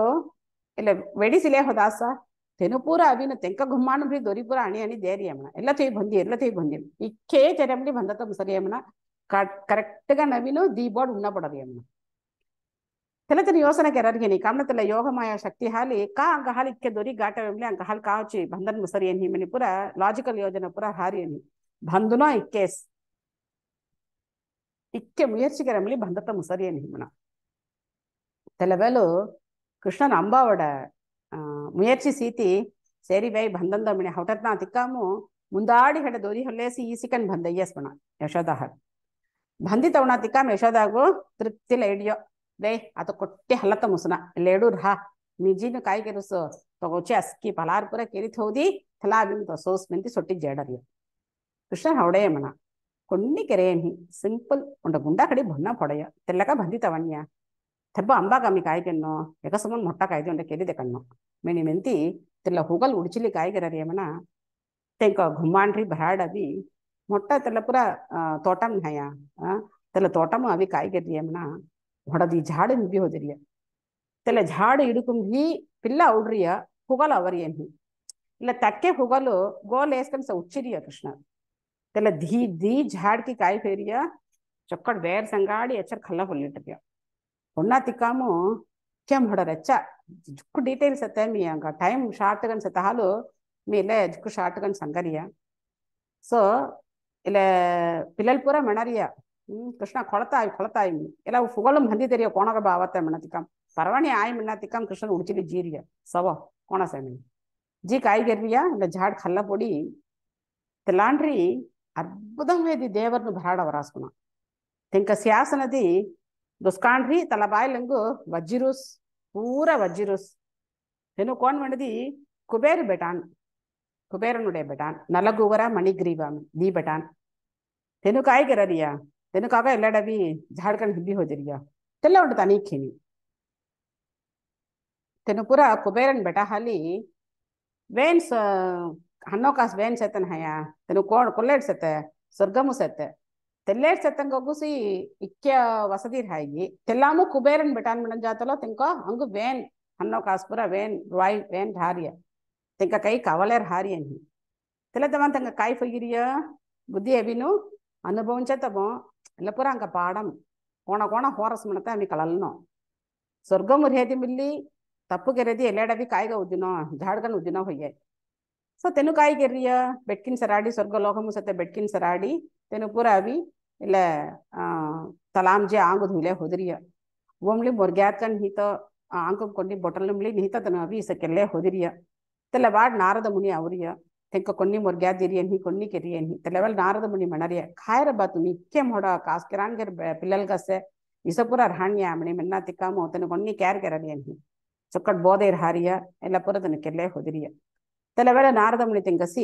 ಇಲ್ಲ ವೆಡಿಸಿಲೇ ಹೋದಾಸ ತೆನುಪೂರ ಅವಿನ ತೆಂಕ ಗುಮ್ಮಾಣ ಬಿ ದೊರಿಪುರ ಅಣಿ ಅಣಿ ದೇರಿ ಯಮನ ಎಲ್ಲ ತೈ ಬಂದಿ ಎಲ್ಲ ತೈ ಬಂದಿ ఇక్కే చెరండి బంధత ముసరి యమన కరెక్ట్గా నవీను దీబోర్డ్ ఉన్నపడరు యమన తెలతని యోసనకి ఎరర్గేని కామనతల యోగమాయ శక్తి హాలి కా అంక హాలి ఇక్కే దొరి ఘాటవేంలే అంక హాల్ కావచ్చు బంధన్ ముసరి అని హిమని పుర లాజికల్ యోజన పుర హారి అని ಬಂಧುನ ಇಕ್ಕೇಸ್ इक्के मुयचिकरमी बंदते मुसर सब वो कृष्णन अंबावोड मुयचि सीति सरी वे बंदमी हटना तिकामो मुंदाड़ी हट दूरी हल्लेकन बंद अय्यस्पना यशोद बंदी तवण तिकाम यशोद तृप्ति लड़ियो रे अत को हल्ला मुसना लेडू रहा मिजीन कायकेरसो तक तो अस्की फलारपुर केरी थोदी थला सोस मेती सोटी जेडरियो कृष्ण हवड़े मना ಕೊಂಡಿಕೆರೆಯನ್ಹಿ ಸಿಂಪಲ್ ಉಂಡ ಗುಂಡಾಕಡಿ ಬೊನ್ನ ಪೊಡೆಯ ತೆಲ್ಲಕ ಬಂದಿತವಣ್ಯ ತೆಬ್ಬ ಅಂಬಾಗಾಮಿ ಕಾಯ್ಗೆನ್ನೋ ಎಗಸಮನ್ ಮೊಟ್ಟ ಕಾಯ್ದು ಉಂಡ ಕೆದಿದೆ ಕಣ್ಣು ಮೆಣಿ ಮೆಂತಿ ತೆಲ್ಲ ಹೋಗಲ್ ಉಡಿಚಿಲಿ ಕಾಯ್ಗೆರೇಮನ ತೆಂಕ ಘುಮ್ಮಾಂಡ್ರಿ ಬರಾಡವಿ ಮೊಟ್ಟ ತೆಲ್ಲ ಪುರ ತೋಟಂ ನಯ ತೆಲ್ಲ ತೋಟಮ ಅವಿ ಕಾಯ್ಗೆರ್ರಿಯಮನ ಹೊಡದಿ ಜಾಡು ನಿಬ್ಬಿ ಹೋದಿರ್ಯ ತೆಲ್ಲ ಜಾಡು ಹಿಡುಕುಂಬಿ ಪಿಲ್ಲ ಔಡ್ರಿಯ ಹುಗಲ್ ಅವರಿಯನ್ಹಿ ಇಲ್ಲ ತಕ್ಕೆ ಹುಗಲು ಗೋಲ್ ಏಸ್ಕನ್ಸ ಉಚ್ಚಿರಿಯ ಕೃಷ್ಣ त्याला धी धी झाड की काय फेरिया ಚೊಕ್ಕಡ್ ಬೇರ್ ಸಂಗಾಡಿ ಎಚ್ಚರ್ ಕಲ್ಲ ಹೊಲಿಟ್ರಿ ಹೊಣ್ಣ ತಿಕ್ಕಾಮು ಕೆಮ್ ಹೊಡರ್ ಎಚ್ಚ ಜುಕ್ಕು ಡೀಟೇಲ್ಸ್ ಅತ್ತೆ ಮೀ ಹಂಗ ಟೈಮ್ ಶಾರ್ಟ್ ಅನ್ಸತ್ತ ಹಾಲು ಮೇಲೆ ಜುಕ್ಕು ಶಾರ್ಟ್ ಗನ್ ಸಂಗರಿಯ ಸೊ ಇಲ್ಲ ಪಿಲ್ಲಲ್ ಪೂರ ಮೆಣರಿಯ ಹ್ಮ್ ಕೃಷ್ಣ ಕೊಳತಾಯ್ ಕೊಳತಾಯ್ ಇಲ್ಲ ಫುಗಳಮ್ ಹಂದಿದೆರಿಯ ಕೋಣಗ ಬಾವತ್ತ ಮೆಣತಿಕಂ ಪರವಣಿ ಆಯ್ ಮಿಣ್ಣತಿಕಂ ಕೃಷ್ಣ ಉಡಿಚಿಲಿ ಜೀರಿಯ ಸವ ಕೋಣ ಸಮಿಣಿ ಜಿ ಕಾಯ್ಗೆರ್ವಿಯ ಇಲ್ಲ ಜಾಡ್ ಕಲ್ಲ ಪೊಡಿ ತಿಲಾಂಡ್ರಿ అద్భుతమైనది దేవర్ను భరాడవ వ్రాసుకున్నా ఇంకా శాసనది దుస్కాండ్రి తల బాయిలంగు వజ్జిరూస్ పూర వజ్జిరూస్ నేను కోన్వండిది కుబేరు బెటాన్ కుబేరనుడే బెటాన్ నలగువర మణిగ్రీవామి నీ బెటాన్ ತೆನುಕಾಯಿಗೆ ರರಿಯ తెను ಎಲ್ಲಡವಿ ఎల్లడవి ಹಿಬ್ಬಿ హిబ్బి హోదిరియా తెల్ల ఉండు ತೆನುಪುರ తెనుపుర కుబేరన్ బెటాహాలి వేన్స్ ಹಣ್ಣೋಕಾಸು ಬೇನ್ ಸೆತನ ಹಯ ತೆನು ಕೋಡ್ ಕೊಲ್ಲೇಡ್ ಸೆತೆ ಸ್ವರ್ಗಮು ಸೆತೆ ತೆಲ್ಲೇಡ್ ಸೆತ್ತಂಗ ಒಗುಸಿ ಇಕ್ಕ್ಯ ವಸದಿರ್ ಹಾಯಿ ತೆಲ್ಲಾಮು ಕುಬೇರನ್ ಬಿಟಾನ್ ಬಿಡನ್ ಜಾತಲೋ ತಿಂಕೋ ಹಂಗು ಬೇನ್ ಹಣ್ಣೋಕಾಸು ಪುರ ವೇನ್ ರಾಯ್ ವೇನ್ ಹಾರಿಯ ತಿಂಕ ಕೈ ಕವಲೇರ್ ಹಾರಿಯನ್ ಹಿ తెలదవం తంగ కాయ ఫగిరియా బుద్ధి అవిను అనుభవం చేతమో ఇలా పూర అంక పాడం కోణ కోణ హోరస్ మనతా మీ కళలను స్వర్గం రేది మిల్లి తప్పుకెరేది ఎల్లాడవి కాయగా ఉద్దినో జాడగను ఉద్దినో హొయ్యాయి ಸೊ ತೆನುಕಾಯಿ ಗೆರ್ರಿಯ ಬೆಟ್ಕಿನ ಸರಾಡಿ ಸ್ವರ್ಗಲೋಕಮು ಸತ್ತೆ ಬೆಟ್ಕಿನ ಸರಾಡಿ ತೆನು ಪೂರ ಅವಿ ಇಲ್ಲ ತಲಾಂಜೆ ಆಂಗುದು ಇಲೆ ಹೊದಿರಿಯ ಒಮ್ಲಿ ಮೊರ್ಗ್ಯಾತ್ಕನ್ ಹಿತ ಆಂಕೊಂಡಿ ಬೊಟಲ್ನುಮ್ಲಿ ನಿಹಿತ ತನ ಅವಿ ಇಸಕ್ಕೆಲ್ಲೇ ಹೊದಿರಿಯ ತೆಲ್ಲ ಬಾಡ್ ನಾರದ ಮುನಿ ಅವರಿಯ ತೆಂಕ ಕೊಣ್ಣಿ ಮೊರ್ಗ್ಯಾದಿರಿಯನ್ ಹಿ ಕೊಣ್ಣಿ ಕೆರಿಯನ್ ಹಿ ತೆಲೆವಲ್ ನಾರದ ಮುನಿ ಮಣರಿಯ ಖಾಯರ ಬಾತು ಮಿ ಇಕ್ಕೆ ಮೊಡ ಕಾಸ್ಕಿರಾನ್ಗೆರ್ ಪಿಲ್ಲಲ್ಗಸೆ ಇಸಪುರ ಅರ್ಹಾಣ್ಯ ಮಣಿ ಮೆನ್ನ ತಿಕ್ಕಾಮು ತನ ಕೊಣ್ಣಿ ಕ್ಯಾರ್ ಕೆರರಿಯನ್ ಹಿ ಚೊಕ್ಕಟ್ ಬೋಧೆರ್ ಹಾರಿಯ ಎಲ್ಲ ಪುರ ತನ ಕೆಲ್ಲೇ ಹೊದಿರಿಯ சில வேளை நாரதமுனி தெங்கசி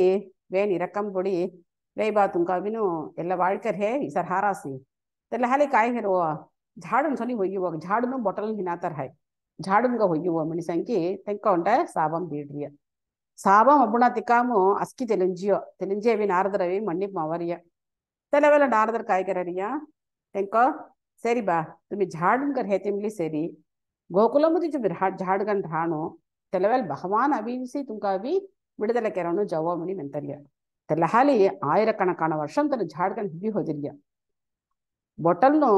வேணி ரக்கம்பொடி ரேபா துங்காவினு ಎಲ್ಲ ವಾಳ್ಕರ್ ಹೇ ಈ ಸರ್ ಹಾರಾಸಿ ತೆಲ್ಲ ಹಾಲಿ ಕಾಯಿ ಹೇರೋ ಝಾಡನ್ ಸೊಲಿ ಹೊಯ್ಯುವಾಗ ಝಾಡನು ಬೊಟಲ್ ಹಿನಾತರ್ ಹಾಯ್ ಝಾಡನ್ಗ ಹೊಯ್ಯುವ ಮಣಿಸಂಕಿ ತೆಂಕೊಂಡ ಸಾಬಂ ಬೀಡ್ರಿಯ ಸಾಬಂ ಅಬ್ಬುಣ ತಿಕ್ಕಾಮು ಅಸ್ಕಿ ತೆಲುಂಜಿಯೋ ತೆಲುಂಜಿಯವಿ ನಾರದರವಿ ಮಣ್ಣಿಪ್ ಮಾವರಿಯ ತೆಲವೆಲ್ಲ ನಾರದರ್ ಕಾಯ್ಗರರಿಯ ತೆಂಕೋ ಸರಿ ಬಾ ತುಮಿ ಝಾಡನ್ಗರ್ ಹೇತಿಮ್ಲಿ ಸೇರಿ ಗೋಕುಲಮುದಿ ಜುಮಿ ಝಾಡ್ಗನ್ ರಾಣು ತೆಲವೆಲ್ ಬಹವಾನ್ ಅಭಿನ್ಸಿ ತುಂಕಾವಿ ವಿಡದಲೆಕೆರವನು ಜವಾಮಣಿ ಮೆಂತರ್ಯ ತೆಲಹಾಲಿ ಆಯರಕಣಕಾಣ ವರ್ಷಂತನ ಜಾಡ್ಕಂಡ್ ಹಿಬ್ಬಿ ಹೋದಿರ್ಯ ಬೊಟಲ್ನು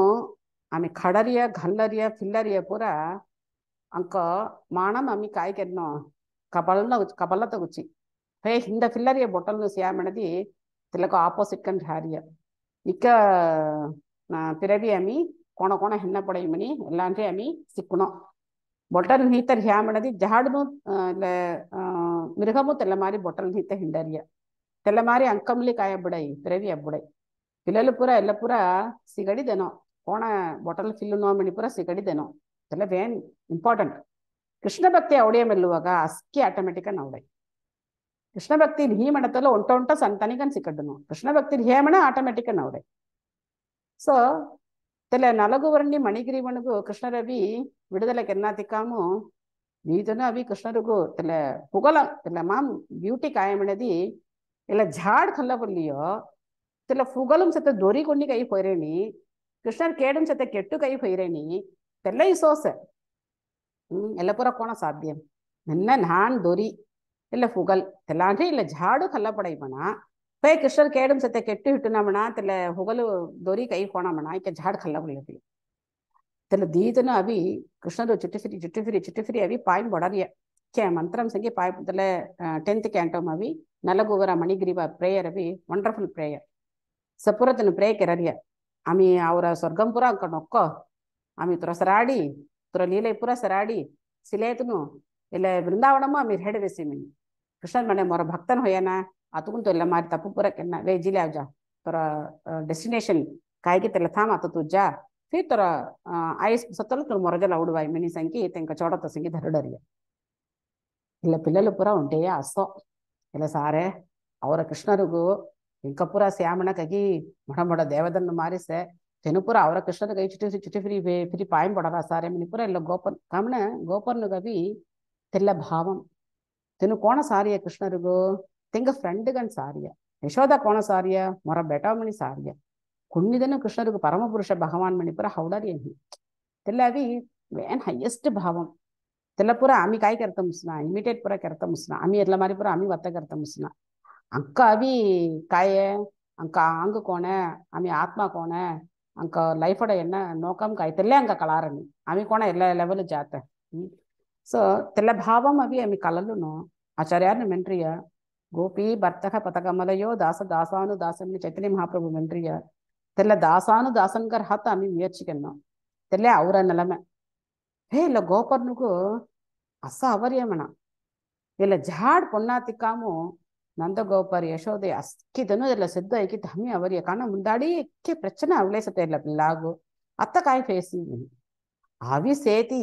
ಆಮೆ ಖಡರಿಯ ಘಲ್ಲರಿಯ ಫಿಲ್ಲರಿಯ ಪೂರ ಅಂಕ ಮಾಣಂ ಅಮ್ಮಿ ಕಾಯ್ಕೆನ್ನೋ ಕಬಲ್ನ ಕಬಲ್ಲ ತಗುಚಿ ಹೇ ಹಿಂದ ಫಿಲ್ಲರಿಯ ಬೊಟಲ್ನು ಸಿಯಾ ಮಣದಿ ತಿಲಕ ಆಪೋಸಿಟ್ ಕಂಡ್ ಹಾರಿಯ ಇಕ್ಕ பிறவி அமி கோண கோண ஹென்ன படையும் மணி எல்லான்றே அமி சிக்கணும் பொட்டன் நீத்தர் ஹியாமனதி ஜாடுனு இல்லை மிருகமும் తెల్లమారి బొట్టలు నీత హిండర్య తెల్లమారి అంకమ్లి కాయబ్బుడై పిరవి అబ్బుడై పిల్లలు పూర ಎಲ್ಲ ಪೂರ ಸಿಗಡಿದೆನೋ ಕೋಣ ಬೊಟಲ್ ಫಿಲ್ಲು ನೋಮಣಿ ಪೂರ ಸಿಗಡಿದೆನೋ ಇದೆಲ್ಲ ವೇನ್ ಇಂಪಾರ್ಟೆಂಟ್ ಕೃಷ್ಣ ಭಕ್ತಿ ಅವಡೆಯ ಮೆಲ್ಲುವಾಗ ಅಸ್ಕಿ ಆಟೋಮೆಟಿಕ್ ಅವಡೆ ಕೃಷ್ಣ ಭಕ್ತಿ ಹೀಮಣತಲ್ಲ ಒಂಟ ಒಂಟ ಸಂತಾನಿಗನ್ ಸಿಕ್ಕಡ್ಡು ಕೃಷ್ಣ ಭಕ್ತಿ ಹೇಮಣ ಆಟೋಮೆಟಿಕ್ ಅವಡೆ ಸೊ తెల్ల నలుగువర్ణి మణిగిరి వణుగు కృష్ణరవి విడుదల ತಿಕ್ಕಾಮು நீ நீதனாவி கிருஷ்ணருக்கு தில புகழம் இல்லைமாம் பியூட்டி காயமினதி இல்லை ஜாட் தள்ள பிள்ளையோ தில புகழும் சத்த தொரி கொண்டி கை போயிறேனி கிருஷ்ணர் கேடும் சத்த கெட்டு கை போயிறேனி தெல்லை சோச ம் எல்ல புற கோண சாத்தியம் என்ன நான் தொரி இல்லை புகழ் தெல்லாண்டி இல்லை ஜாடு தள்ளப்படைப்பனா போய் கிருஷ்ணர் கேடும் சத்த கெட்டு விட்டுனோம்னா தில புகழு தொரி கை போனோம்னா இக்க ஜாடு தள்ள பிள்ளைய తెలు దీతును అవి కృష్ణుడు చిట్టిఫిరి చిట్టిఫిరి చిట్టిఫిరి అవి పాయం ఒడరియ கே மந்திரம் செஞ்சு பாயத்தில் டென்த்து கேண்டோம் அவி நலகுவர மணிகிரிவா பிரேயர் அவி ವಂಡರ್ಫುಲ್ ಪ್ರೇಯರ್ ಸಪುರತನ ಪ್ರೇ ಕೆರರಿಯ ಆಮಿ ಅವರ ಸ್ವರ್ಗಂಪುರ ಅಂಕ ನೊಕ್ಕ ಆಮಿ ತುರ ಸರಾಡಿ ತುರ ಲೀಲೆ ಪುರ ಸರಾಡಿ ಸಿಲೇತನು ಇಲ್ಲ ಬೃಂದಾವನಮ ಆಮಿ ಹೆಡವೆ ಸಿಮಿನಿ ಕೃಷ್ಣನ್ ಮನೆ ಮೊರ ಭಕ್ತನ ಹೊಯ್ಯನ ಅತುಕುಂತು ಇಲ್ಲ ಮಾರಿ ತಪ್ಪು ಪುರ ಕೆನ್ನ ವೇ ಜಿಲೆ ಅವ್ಜಾ ತುರ ಡೆಸ್ಟಿನೇಷನ್ ಕಾಯ್ಗೆ ತೆಲ್ಲ ಥಾಮ್ ಆತ ತುಜ್ಜಾ Thì tờ ai sắp tới tụi mora jala udu vai mini sanki tenka choda ta sanki tharudariya. ఇలా పిల్లలు పూర ఉంటే అస్తో ఇలా సారే ಅವರ ಕೃಷ್ಣರಿಗೂ ಇಂಕಪುರ ಶ್ಯಾಮಣ ಕಗಿ ಮೊಡ ಮೊಡ ದೇವದನ್ನು ಮಾರಿಸೆ ತೆನುಪುರ ಅವರ ಕೃಷ್ಣನ ಕೈ ಚುಟಿ ಚುಟಿ ಫ್ರಿ ಫ್ರಿ ಪಾಯಂ ಪಡಲ ಸಾರೆ ಮಣಿಪುರ ಇಲ್ಲ ಗೋಪನ್ ಕಾಮಣ ಗೋಪರ್ನುಗವಿ తెల్ల భావం తెను కోణ సారియ కృష్ణరుగు తెంగ ఫ్రెండ్ గన్ సారియ యశోద కోణ సారియ మొర బెటామణి సారియ ಕೊಂಡಿದನು ಕೃಷ್ಣರಿಗೆ ಪರಮಪುರುಷ ಭಗವಾನ್ ಮಣಿಪುರ ಹೌಡಾರಿ అని తెల్లవి వేన్ హయ్యెస్ట్ భావం తెల్లపుర ఆమె కాయ కెరతం ఉసిన ఇమిటేట్ పుర కెరతం ఉసిన ఆమె ఎట్ల మారి పుర ఆమె వత్త కెరతం ఉసిన అంక అవి కాయ అంక ఆంగు కోణ ఆమె ఆత్మ కోణ అంక లైఫోడ ఎన్న నోకం కాయ తెల్లే అంక కళారని ఆమె కోణ ఎల్ల లెవెల్ జాత సో తెల్ల భావం అవి ఆమె కళలను ఆచార్యాన్ని మెంట్రియ గోపి భర్తక పథకమలయో దాస దాసాను దాసని చైతన్య మహాప్రభు మెంట్రియ తెల్ల దాసాను దాసంగర్హత అని ముయర్చికెళ్ళాం తెల్లే ಅವರ ನೆಲಮೆ ಹೇ ಇಲ್ಲ ಗೋಪರ್ನಿಗೂ ಅಸ ಅವರ್ಯಮಣ ಇಲ್ಲ ಜಾಡ್ ಪೊನ್ನಾತಿ ಕಾಮು ನಂದಗೋಪರ್ ಯಶೋದೆ ಅಸ್ಕಿದನು ಇಲ್ಲ ಸಿದ್ಧ ಐಕಿತ್ ಹಮ್ಮಿ ಅವರಿಯ ಕಾಣ ಮುಂದಾಡಿ ಎಕ್ಕೆ ಪ್ರಚನೆ ಅವಳೇ ಸತ ಇಲ್ಲ ಪಿಲ್ಲಾಗು ಅತ್ತ ಕಾಯಿ ಫೇಸಿ ಅವಿ ಸೇತಿ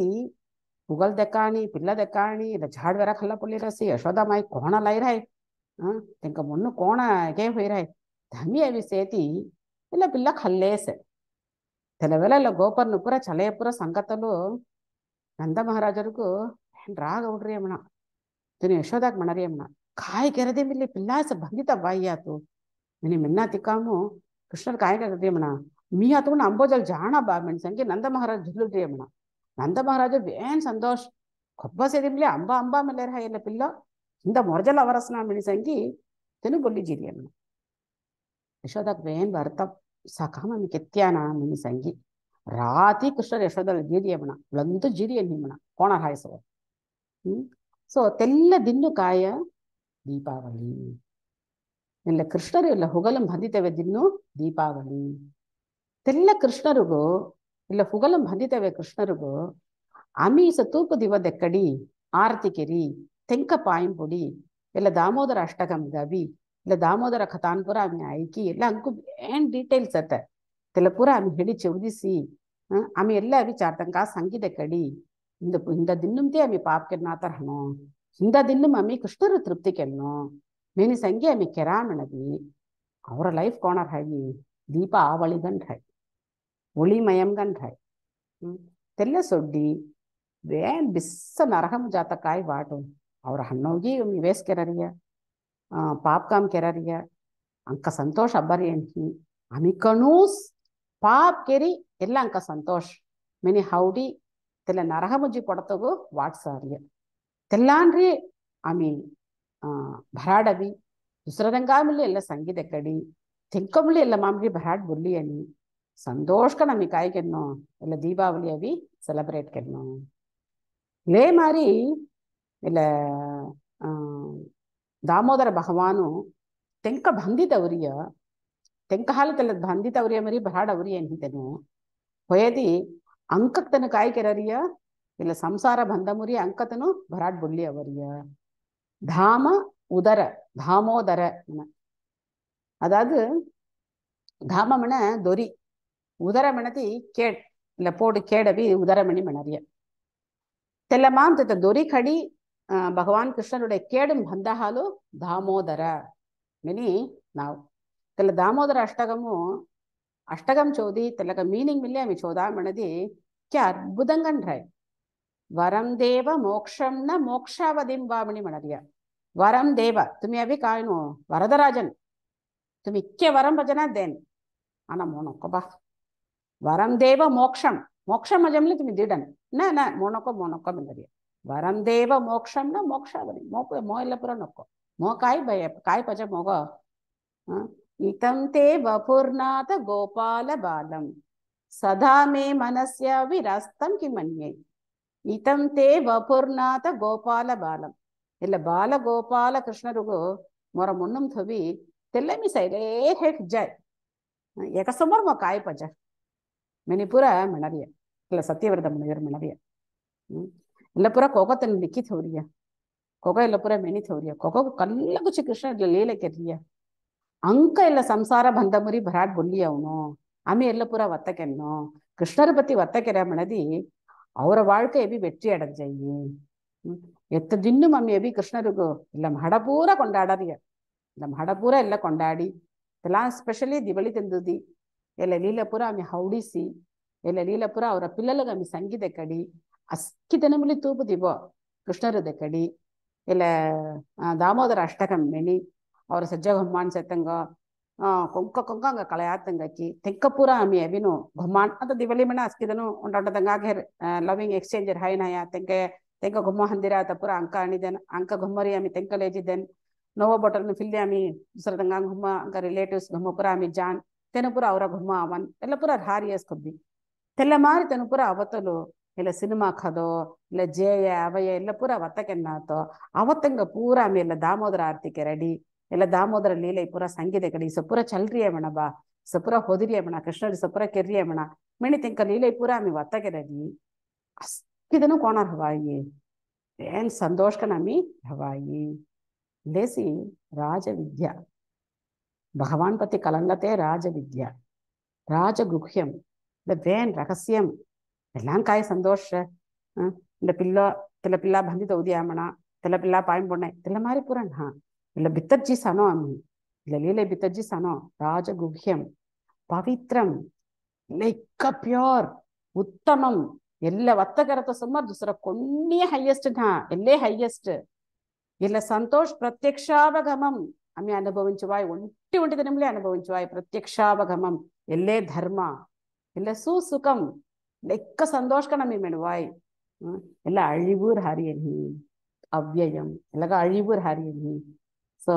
ಮುಗಲ್ ದೆಕ್ಕಾಣಿ ಪಿಲ್ಲ ದೆಕ್ಕಾಣಿ ಇಲ್ಲ ಜಾಡ್ ವೆರ ಖಲ್ಲ ಪುಲ್ಲಿ ರಸಿ ಯಶೋದ ಮಾಯಿ ಕೋಣ ಲೈರಾಯ್ ತೆಂಕ ಮುನ್ನು ಕೋಣ ಗೆ ಹೊಯ್ರಾಯ್ ಧಮ್ಮಿ ಅವಿ ಸೇತಿ ಇಲ್ಲ ಪಿಲ್ಲ ಹಲ್ಲೇಸೆ ಕೆಲವೆಲ್ಲ ಗೋಪರ್ನಪುರ ಚಲಯಪುರ ಸಂಗತಲು ನಂದ ಮಹಾರಾಜರಿಗೂ ರಾಗೌಡ್ರಿ ಅಮ್ಮಣ ತಿನಿ ಯಶೋದಾಗ ಮಣರಿ ಅಮ್ಮಣ ಕಾಯಿ ಕೆರದೆ ಮೇಲೆ ಪಿಲ್ಲಾಸ ಬಂದಿತ ಬಾಯಿ ಆತು ನಿನ್ನ ಮೆನ್ನ ತಿಕ್ಕಾಮು ಕೃಷ್ಣರ್ ಕಾಯಿ ಕೆರದಿ ಅಮ್ಮಣ ಮೀ ಆತಗೊಂಡು ಅಂಬೋಜಲ್ ಜಾಣ ಬಾ ಮೆಣಸಂಗೆ ನಂದ ಮಹಾರಾಜ್ ಜಿಲ್ಲುಡ್ರಿ ಅಮ್ಮಣ ನಂದ ಮಹಾರಾಜ ಏನ್ ಸಂತೋಷ್ ಕೊಬ್ಬ ಸೇದಿಮ್ಲಿ ಅಂಬ ಅಂಬ ಮೇಲೆ ಹಾಯಲ್ಲ ಪಿಲ್ಲ ಇಂದ ಮೊರಜಲ್ ಅವರಸ್ನ ಮೆಣಸಂಗಿ ತಿನ್ನು ಬೊಲ್ಲಿ ಜೀರಿ ಅಮ್ಮಣ ಯಶೋದಾಗ ಏನ್ ಬರ್ತಾವ್ ಸಕಾಮ ಕೆತ್ಯಾನ ಮಿನಿ ಸಂಗಿ ರಾತಿ ಕೃಷ್ಣರ ಯಶೋದಲ್ಲಿ ಜೀರಿ ಯಮಣ ಇವ್ಳಂದು ಜೀರಿಯ ನಿಮಣ ಕೋಣ ಹಾಯಿಸುವ ಹ್ಮ್ ಸೊ ತೆಲ್ಲ ದಿನ್ನು ಕಾಯ ದೀಪಾವಳಿ ಇಲ್ಲ ಕೃಷ್ಣರು ಇಲ್ಲ ಹುಗಲಂ ಬಂದಿತೇವೆ ದಿನ್ನು ದೀಪಾವಳಿ ತೆಲ್ಲ ಕೃಷ್ಣರಿಗೂ ಇಲ್ಲ ಹುಗಲಂ ಬಂದಿತೇವೆ ಕೃಷ್ಣರಿಗೂ ಅಮೀಸ ತೂಪು ದಿವದೆಕ್ಕಡಿ ಆರತಿ ಕೆರಿ ತೆಂಕ ಪಾಯಿಂಪುಡಿ ಇಲ್ಲ ದಾಮೋದರ ಅಷ್ಟಕಂ ಗವಿ ಇಲ್ಲ ದಾಮೋದರ ಕಥಾನ್ ಪೂರ ಆಮಿ ಆಯ್ಕಿ ಎಲ್ಲ ಅಂಕು ಏನ್ ಡೀಟೇಲ್ಸ್ ಅತ್ತ ತೆಲ್ಲ ಪೂರ ಆಮಿ ಹಿಡಿ ಚೌದಿಸಿ எல்லா ಎಲ್ಲ ವಿಚಾರದಂಗ சங்கீத கடி இந்த இந்த தின்னும்தே பாப் பாப்கென்னா தரணும் இந்த தின்னும் ஆமி கிருஷ்ணர் திருப்தி ಕೆಲ್ನೋ ಮೇನಿ ಸಂಗೆ ಆಮಿ ಕೆರಾಮಣದಿ ಅವರ ಲೈಫ್ ಕೋಣರ್ ಹಾಗಿ ದೀಪ ಆವಳಿಗನ್ ಹಾಯ್ ஒளிமயம் ಹಾಯ್ ತೆಲ್ಲ ಸೊಡ್ಡಿ ಬೇನ್ ಬಿಸ್ಸ நரகம் ಜಾತಕಾಯಿ வாட்டும் அவர் அண்ணோகி வேஸ்கிறாரியா பாப்காம் காமிக்கிறாரிய அங்க சந்தோஷ் அப்பர் என்ஹி அமிக்கனூஸ் பாப் கெரி எல்லாம் அங்க சந்தோஷ் மினி ஹவுடி தெல்ல நரகமுஜி படத்துக்கு வாட்ஸ் ஆரிய தெல்லான்றி அமி பராடவி துசரதங்காமில் இல்ல சங்கீத கடி தெங்கமில் இல்ல மாமிரி பராட் புல்லி அணி சந்தோஷ்க நம்ம காய்க்கணும் இல்ல தீபாவளி அவி செலிப்ரேட் கண்ணும் இதே மாதிரி இல்லை ದಾಮೋದರ ಭಗವಾನು ತೆಂಕ ಬಂದಿದ್ದವ್ರಿಯ ತೆಂಕ ಹಾಲು ತಲ್ಲದ ಬಂದಿದ್ದವ್ರಿಯ ಮರಿ ಬರಾಡವ್ರಿ ಏನಿದ್ದನು ಹೊಯದಿ ಅಂಕತ್ತನ ಕಾಯ್ಕೆರರಿಯ ಇಲ್ಲ ಸಂಸಾರ ಬಂದ ಮುರಿ ಅಂಕತನು ಬರಾಡ್ ಬುಳ್ಳಿ ಅವರಿಯ தாம உதர தாமோதர அதாவது தாமமன தொரி உதரமணதி கேட் இல்ல போடு கேடவி உதரமணி மணரிய தெல்லமாம் தித்த தொரி கடி భగవాన్ కృష్ణనుடைய கேடும் మందహాలు దామోదర ಮೆನಿ ನಾವು తెల్ల దామోదర అష్టగము అష్టగం చోది తెల్లక మీనింగ్ మిల్లి ఆమె చోదామన్నది క్యా అద్భుతంగా రాయ్ వరం దేవ మోక్షం న మోక్షావధిం వామిని మనదియ వరం దేవ తుమి అవి కాయను వరదరాజన్ తుమి ఇక్కే వరం భజన దేన్ అన్న మోనొక్కబా వరం దేవ మోక్షం మోక్షం మజంలో తుమి దిడన్ నా నా మోనొక్క మోనొక్క మిల్లదియా ವರಂ ದೇವ ಮೋಕ್ಷಂನ ಮೋಕ್ಷಾವರಿ ಮೋಪ ಮೋ ಎಲ್ಲ ಪುರ ನೊಕ್ಕೊ ಮೋ ಕಾಯಿ ಭಯ ಕಾಯಿ ಪಜ ಮೋಗೋ ಇತಂ ತೇ ಬಪುರ್ನಾಥ ಗೋಪಾಲ ಬಾಲಂ ಸದಾ ಮೇ ಮನಸ್ಯ ವಿರಸ್ತಂ ಕಿಮನ್ಯೆ ಇತಂ ತೇ ಬಪುರ್ನಾಥ ಗೋಪಾಲ ಬಾಲಂ ಇಲ್ಲ ಬಾಲ ಗೋಪಾಲ ಕೃಷ್ಣರಿಗೂ ಮೊರ ಮುನ್ನಂ ಥವಿ ತೆಲ್ಲೆಮಿ ಸೈಲೇ ಹೆಟ್ ಜಯ್ ಏಕ ಸುಮಾರು ಮೋ ಕಾಯಿ ಪಜ ಮಿನಿಪುರ ಮಣರಿಯ ಇಲ್ಲ ಸತ್ಯವ್ರತ ಮುನಿಯರ್ ಮಣರಿಯ એટલે પૂરા કોકો તને લિખી થવરિયા ಕೊಗ ಇಲ್ಲ ಪುರ ಮೆಣಿ ಥವ್ರಿಯ ಕೊಗು ಕಲ್ಲ ಗುಚ್ಚಿ ಕೃಷ್ಣ ಲೀಲೆ ಕೆರ್ಲಿಯ ಅಂಕ ಇಲ್ಲ ಸಂಸಾರ ಬಂದ ಮುರಿ ಭರಾಟ್ ಬೊಲ್ಲಿ ಅವನು ಆಮೆ ಎಲ್ಲ ಪುರ ಒತ್ತಕೆನ್ನು ಕೃಷ್ಣರ ಬತ್ತಿ ಒತ್ತಕೆರೆ ಮಣದಿ ಅವರ வாழ்க்கை ಎಬಿ வெற்றி அடைஞ்சையி எத்த தின்னும் அம்மி எபி கிருஷ்ணருக்கு இல்லை மடபூரா கொண்டாடறிய இல்லை மடபூரா இல்லை கொண்டாடி இதெல்லாம் ஸ்பெஷலி ದಿವಳಿ ತಂದದಿ ಎಲ್ಲ ಲೀಲಪುರ ಆమె ಹೌಡಿಸಿ ಎಲ್ಲ ಲೀಲಪುರ ಅವರ ಪಿల్లಲಗ ಆమె ಸಂಗೀತ ಕಡಿ అస్కిదనమిలి తోబుదివో కృష్ణారెడ కడి ఎల దామోదర అష్టకం మెని అవర్ సజ్జ గుమాన్ సత్తంగ కోక్కొక్కంగ కలయాతంగకి తెక్కపుర అమి విను గుమాన్ అద దివలిమన అస్కిదను ఉండట దంగా లవింగ్ ఎక్స్చేంజర్ హైనయా తెంకే తెంకో గుమాన్ దिरा తపుర అంకాని దన అంక గుమ్మరియమి తెంకలేజి దెన్ నోవ బాటల్ ని ఫిల్లీ అమి సరతంగం గుమ్మ గ రిలేటివ్స్ గుమ్మక్రామి జాన్ తెనపుర అవర్ బమ్మ అవన్ తెల్ల పుర ధారి యాస్కుది తెల్ల మారు తెనపుర అవతలో ಇಲ್ಲ ಸಿನಿಮಾ ಕದೋ ಇಲ್ಲ ಜೇಯ ಅವಯ ಎಲ್ಲ ಪೂರ ವತ್ತಕ್ಕೆನ್ನಾತೋ ಅವತ್ತಂಗ ಪೂರ ಆಮೇಲೆ ದಾಮೋದರ ಆರ್ತಿಕೆ ರೆಡಿ ಇಲ್ಲ ದಾಮೋದರ ಲೀಲೆ ಪೂರ ಸಂಗೀತ ಕಡಿ ಸಪುರ ಚಲ್ರಿಯ ಮಣ ಬಾ ಸಪುರ ಹೊದಿರಿಯ ಮಣ ಕೃಷ್ಣ ಸಪುರ ಕೆರಿಯ ಮಣ ಮಿಣಿ ತಿಂಕ ಲೀಲೆ ಪೂರ ಆಮಿ ವತ್ತಗೆ ರೆಡಿ ಅಸ್ಕಿದನು ಕೋಣರ್ ಹವಾಯಿ ಏನ್ ಸಂತೋಷಕ ನಮಿ ಹವಾಯಿ ಲೇಸಿ ರಾಜವಿದ್ಯ ಭಗವಾನ್ ಪತಿ ಕಲಂಗತೆ ರಾಜವಿದ್ಯ ರಾಜಗುಹ್ಯಂ ದ ವೇನ್ ರಹಸ್ಯಂ എല്ലാം കായ സന്തോഷ് இந்த பிள்ளை தெல பிள்ளா பந்தி தௌதியாமனா தெல பிள்ளா பாயம் பொண்ணை தெல மாதிரி புறன் ஹா இல்ல பித்தர்ஜி சனோ அம்மி இல்ல லீலை பித்தர்ஜி சனோ ராஜகுஹ்யம் பவித்ரம் லைக் பியோர் உத்தமம் ಎಲ್ಲ ಒತ್ತಗರತ ಸುಮಾರು ದುಸರ ಕೊನ್ನೆಯ ಹೈಯೆಸ್ಟ್ ನಾ ಎಲ್ಲೇ ಹೈಯೆಸ್ಟ್ ಇಲ್ಲ ಸಂತೋಷ್ ಪ್ರತ್ಯಕ್ಷಾವಗಮಂ ಅಮ್ಮೆ ಅನುಭವಿಸುವಾಯ್ ಒಂಟಿ ಒಂಟಿ ದಿನಮಲೇ ಅನುಭವಿಸುವಾಯ್ ಪ್ರತ್ಯಕ್ಷಾವಗಮಂ ಎಲ್ಲೇ ಧರ್ಮ ಇಲ್ಲ ಸುಸುಖಂ நெக்க சந்தோஷ நம்பி மேடுவாய் எல்லாம் அழிவு ஹரியனி அவ்வயம் எல்லாம் அழிவு ஹரியனி ஸோ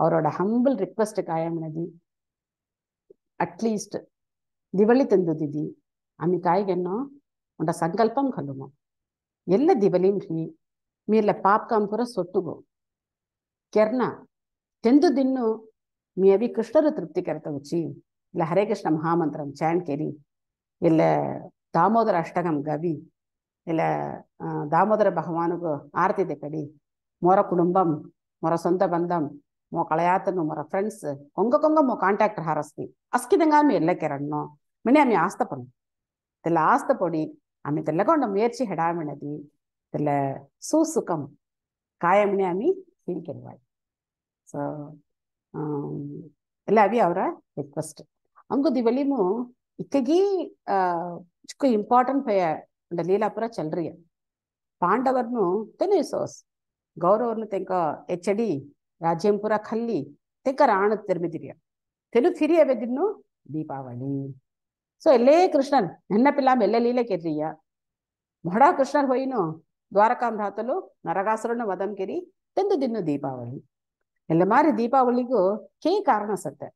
அவரோட ஹம்பிள் ரிக்வஸ்ட் காயமினதி அட்லீஸ்ட் திவலி தந்து திதி அமி காய்க என்ன உண்ட சங்கல்பம் கல்லுமோ எல்லா திவலியும் ஹீ மீரில் பாப்காம் கூட சொட்டுகோ கெர்னா தெந்து தின்னு மீ அவி கிருஷ்ணரு திருப்தி வச்சு இல்லை ஹரே கிருஷ்ண மகாமந்திரம் சேன் கேரி இல்லை தாமோதர அஷ்டகம் கவி இல்லை தாமோதர பகவானுக்கு ஆரத்தி திக்கடி மொர குடும்பம் மொர సొంత బంధం మో కళయాతను మొర ఫ్రెండ్స్ కొంగ కొంగ మో కాంటాక్ట్ హారస్తి అస్కిదంగా మీ ఎల్లకెరన్నో మిని ఆమె ఆస్తపను తెల్ల ఆస్తపొడి ఆమె తెల్లగొండ మేర్చి హెడామినది తెల్ల సూసుకం కాయమిని ఆమె ಹೀಗಿರುವಾಳೆ ಸೊ ಎಲ್ಲ ಅವಿ ಅವರ ರಿಕ್ವೆಸ್ಟ್ ಅಂಗು ದಿವಳಿಮು ಇಕ್ಕಗಿ ಚಿಕ್ಕ ಇಂಪಾರ್ಟೆಂಟ್ ಭಯ ಅಂಡ ಲೀಲಾಪುರ ಚಲ್ರಿಯ ಪಾಂಡವರನ್ನು ತೆನೆ ಸೋಸ್ ಗೌರವರನ್ನು ತೆಂಕ ಎಚ್ಚಡಿ ರಾಜೇಂಪುರ ಖಲ್ಲಿ ತೆಂಕ ರಾಣ ತಿರ್ಮಿದಿರಿಯ ತೆನು ತಿರಿಯ ಬೆದಿನ್ನು ದೀಪಾವಳಿ ಸೊ ಎಲ್ಲೇ ಕೃಷ್ಣನ್ ನೆನ್ನಪಿಲ್ಲಾಮ್ ಎಲ್ಲ ಲೀಲೆ ಕೆರ್ರಿಯ ಮೊಡ ಕೃಷ್ಣನ್ ಹೊಯ್ನು ದ್ವಾರಕಾಂ ಧಾತಲು ನರಗಾಸುರನ ವದಂ ಕೆರಿ ತೆಂದು ದಿನ್ನು ದೀಪಾವಳಿ ಎಲ್ಲ ಮಾರಿ ದೀಪಾವಳಿಗೂ ಕೇ ಕಾರಣ ಸತ್ತೆ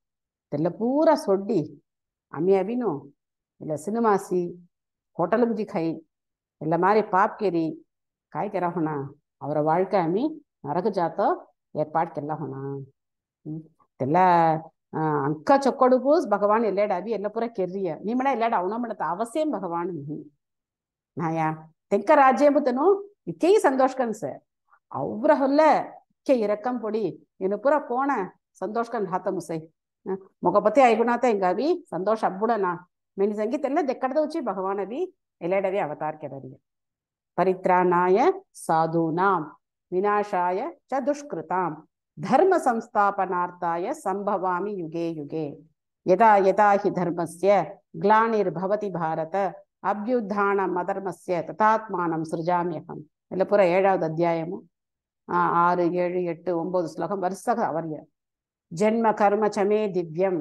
ಎಲ್ಲ ಪೂರ ಸೊಡ್ಡಿ ಅಮ್ಮಿ ಅವಿನು இல்லை சினிமாசி ஹோட்டலுஞ்சி கை இல்லை மாதிரி பாப்கேரி காய்க்கிறாங்கண்ணா அவரை வாழ்க்கை நரகு ஜாத்தோ ஏற்பாடு கெல்லாகணா தெல்ல அங்கா சொக்கொடு பூஸ் பகவான் இல்லையாடா அபி எல்லப்புற கெரிய நீ மேடம் இல்லையாடா அவனமனத்த அவசியம் பகவான் நீ நாயா தெங்க ராஜ்யம்புத்தனும் இக்கே சந்தோஷ்கன் சார் அவ்வளோல்ல இக்கே இறக்கம் பொடி என்ன புற போன சந்தோஷ்கன் ஹாத்த முசை முகப்பத்தி ஐகுணாத்த எங்க அபி சந்தோஷம் அப்புடனா મેની સંગીત એટલે દેખાડતા છે ભગવાન અભી ಎಲ್ಲೆಡವಿ ಅವತಾರಕ್ಕೆ ಪರಿತ್ರಾಣಾಯ ಸಾಧೂನಾಂ ವಿನಾಶಾಯ ಚ ದುಷ್ಕೃತಾಂ ಧರ್ಮ ಸಂಸ್ಥಾಪನಾರ್ಥಾಯ ಸಂಭವಾಮಿ ಯುಗೆ ಯುಗೆ ಯದಾ ಯದಾ ಹಿ ಧರ್ಮಸ್ಯ ಗ್ಲಾನಿರ್ಭವತಿ ಭಾರತ ಅಭ್ಯುತ್ಥಾನಂ ಅಧರ್ಮಸ್ಯ ತಥಾತ್ಮಾನಂ ಸೃಜಾಮ್ಯಹಂ ಇಲ್ಲ ಪೂರ ಏಳಾவது அத்தியாயமும் ஆறு ஏழு எட்டு ஒன்பது ஸ்லோகம் வருஷக அவர்ய ஜென்ம கர்ம சமே திவ்யம்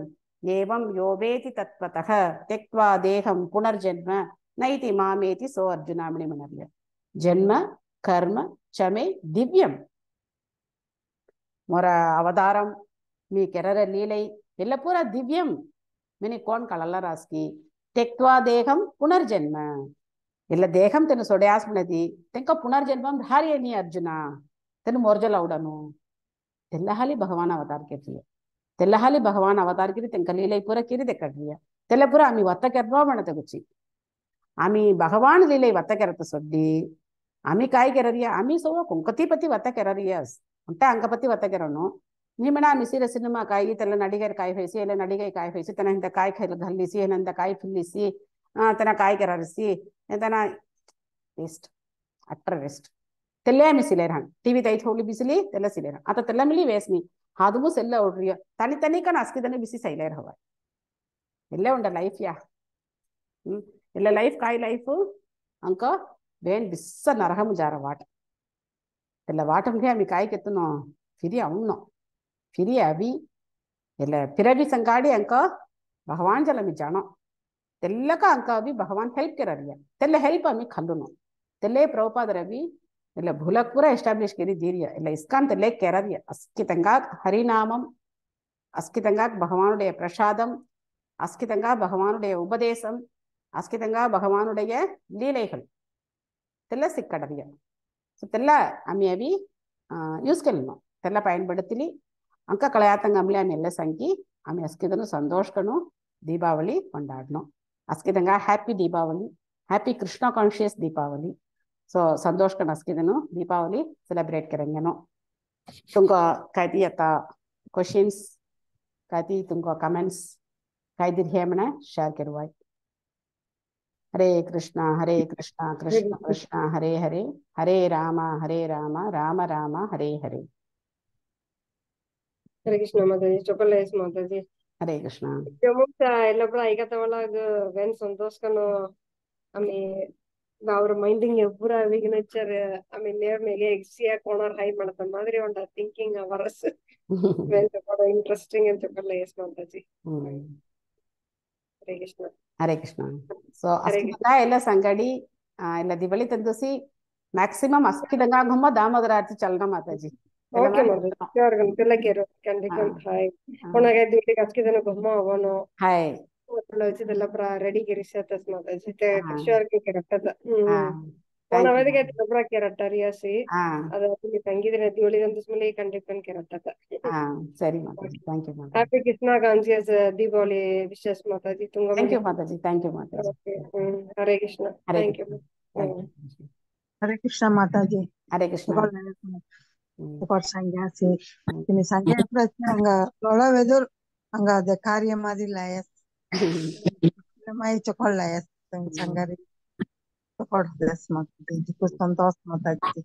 ஏவம் யோவேதி தத்வதக தெக்வா தேகம் புனர்ஜென்ம நைதி மாமேதி சோ அர்ஜுனாமணி மணர்ய ஜென்ம கர்ம சமே திவ்யம் மொர அவதாரம் మీ కెరర లీలై ఎల్లపూర దివ్యం మిని కోన్ కళల రాస్కి తెక్వా దేహం పునర్జన్మ ఇల్ల దేహం తెను సొడయాస్మనది తెంక పునర్జన్మం ధారియని అర్జున తెను మోర్జలవుడను తెల్లహాలి భగవాన్ అవతార్ కెట్లు தெல்லஹாலி பகவான் அவதாரிக்கிறது தென் லீலை பூரா கிரிதை கட்டியா தெல்ல பூரா அமி வத்த கரப்பா மனத்தை குச்சி அமி பகவான் லீலை வத்த கரத்த சொல்லி அமி காய்கிறறியா அமி சொல்லுவா குங்கத்தி பத்தி வத்த கிறறியா அம்ட்டா அங்க பத்தி வத்த நீ மேடா மிசிற சினிமா காய் தெல்ல நடிகர் காய் பேசி இல்ல நடிகை காய் பேசி தன இந்த காய் கையில கல்லிசி என்ன இந்த காய் பில்லிசி ஆஹ் தன காய் கிறரிசி தன வேஸ்ட் அற்ற வேஸ்ட் தெல்லையா மிசிலேறான் டிவி தைத்தோலி பிசிலி தெல்ல சிலேறான் அத்த தெல்லமிலி வேஸ்ட் நீ அதுவும் செல்ல ஒழியோ தனித்தனிக்கா நான் அஸ்கி தானே பிசி செய்யலேர் ஹவா இல்லை உண்ட லைஃப் யா ம் இல்லை லைஃப் காய் லைஃபு அங்கோ வேன் பிஸ்ஸ நரகமும் ஜார வாட்டம் இல்லை வாட்டம்கே அவன் காய்க்கு எத்தணும் ஃப்ரீ அவுணும் ஃப்ரீ அவி இல்லை பிறவி சங்காடி அங்கோ பகவான் ஜலமி ஜனம் தெல்லக்கா அங்கோ அவி பகவான் ஹெல்ப் கேரியா தெல்ல ஹெல்ப் அவன் கல்லணும் தெல்லே பிரபாத ரவி એટલે ભૂલક પૂરા એસ્ટાબ્લિશ કરી ધીર્ય એટલે ઇસ્કાંત એટલે કેરર્ય અસ્કિતંગાત હરિનામમ அஸ்கிதங்கா பகவானுடைய பிரசாதம் அஸ்கிதங்கா பகவானுடைய உபதேசம் அஸ்கிதங்கா பகவானுடைய லீலைகள் தெல்ல சிக்கடவிய ஸோ தெல்ல அம்மியவி ಯೂಸ್ ಕಲಿನು ತೆಲ್ಲ ಪಯನ್ಪಡತಿಲಿ ಅಂಕ ಕಳೆಯಾತಂಗ ಅಮ್ಲೆ ಆಮೆ ಎಲ್ಲ ಸಂಗಿ ಆಮೆ ಅಸ್ಕಿದನು ಸಂತೋಷಕನು ದೀಪಾವಳಿ ಕೊಂಡಾಡನು ಅಸ್ಕಿದಂಗ happy Deepavali happy Krishna conscious Deepavali सो सतोष का मस्किद दीपावली सेलिब्रेट करेंगे नो तुमको कैदी अता क्वेश्चन कहती तुमको कमेंट्स है मैंने शेयर करवाई हरे कृष्णा हरे कृष्णा कृष्ण कृष्णा हरे हरे हरे राम हरे राम राम राम हरे हरे ಹರೇ ಕೃಷ್ಣ ಮಾತಾಜಿ ಚೊಪ್ಪಲ್ಲ ಎಸ್ ಮಾತಾಜಿ ಹರೇ ಕೃಷ್ಣ ಮುಂಚೆ ಎಲ್ಲಬ್ರು ಐಗತವಳಾಗ ಬೆನ್ ಸಂತೋಷಕನು ಆಮೇಲೆ ಅವ್ರ ಮೈಂಡಿಂಗ್ ಎಬ್ಬರ ವಿಗ್ನೇಚರ್ ಆಮೇಲೆ ನೇರ್ನಾಗೆ ಎಕ್ಸಿಯಾ ಕೋಣರ್ ಹೈ ಮಾಡ್ತಾನ ಮಾದರಿ ಒಂದ ಥಿಂಕಿಂಗ್ ಅವರ್ಸ್ ಇಂಟ್ರೆಸ್ಟಿಂಗ್ ಅಂತ చెప్పಲ್ಲ ಎಸ್ ಮಾತಾಜಿ ಹರೇ ಕೃಷ್ಣ ಹರೇ ಕೃಷ್ಣ ಸೊ ಅಸ್ಕಿದಂಗ ಎಲ್ಲ ಸಂಗಡಿ ಎಲ್ಲ ದಿವಳಿ ತಂದೋಸಿ ಮ್ಯಾಕ್ಸಿಮಮ್ ಅಸ್ಕಿದಂಗ ಗುಮ್ಮ ದಾಮೋದರ ಆರ್ತಿ ಚಲನ ಮಾತಾಜಿ ಓಕೆ ಮಾತಾಜಿ ಅವ್ರಿಗೆ ಗಂಟೆಲ್ಲ ಕೇರೋ ಖಂಡಿತ ಹಾಯ್ ಹಾಯ್ ಇದೆಲ್ಲ ಪೂರ ರೆಡಿಗಿರಿಸ ತಸ್ಮಾತ್ ಜೊತೆ ಕೃಷಿವರ್ಗ ಹ್ಮ್ ಅವಧಿಗೈತಿ ಗೊಬ್ಬರ ಕೆರಟ್ಟ ಅದ ತಂಗಿದ್ರೆ ದಿವಳಿದಂತ ಸುಮ್ಮನೆ ಕಂಡಿಪ್ಪನ್ ಕೆರಟ್ಟದ ಸರಿ ಮಾತಾಜಿ ಥ್ಯಾಂಕ್ ಯು ಮಾತಾಜಿ ಕೃಷ್ಣ ಗಾಂಧಿಯಸ್ ದೀಪಾವಳಿ ವಿಶೇಷ ಮಾತಾಜಿ ತುಂಬ thank you Mataji uh, thank you Mataji Hare Krishna thank you Krishna Mataji Hare Krishna ಸಂಜೆ ಹಂಗ ಒಳ ಅದ ಕಾರ್ಯ ಮಾಡಿಲ್ಲ yes Mai chocolate jest w tym sangari. Chocolate smak. Dziękuję સંતોષ માતાજી.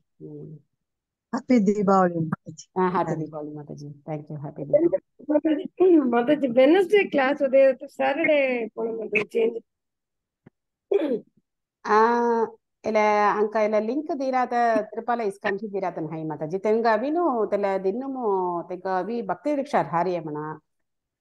હેપી દિવાળી માતાજી હા હેપી દિવાળી માતાજી thank you happy Diwali Mataji Wednesday class ઉદય சாட்டர்டே போனது சேஞ்ச் ஆ இல்ல அங்க இல்ல லிங்க் தீராத திருப்பால இஸ்கான்ஷி தீராதன் ஹை மாதாஜி தெங்க அவினு தெல தின்னமு தெங்க அவி பக்தி ரிக்ஷார் ஹாரியமனா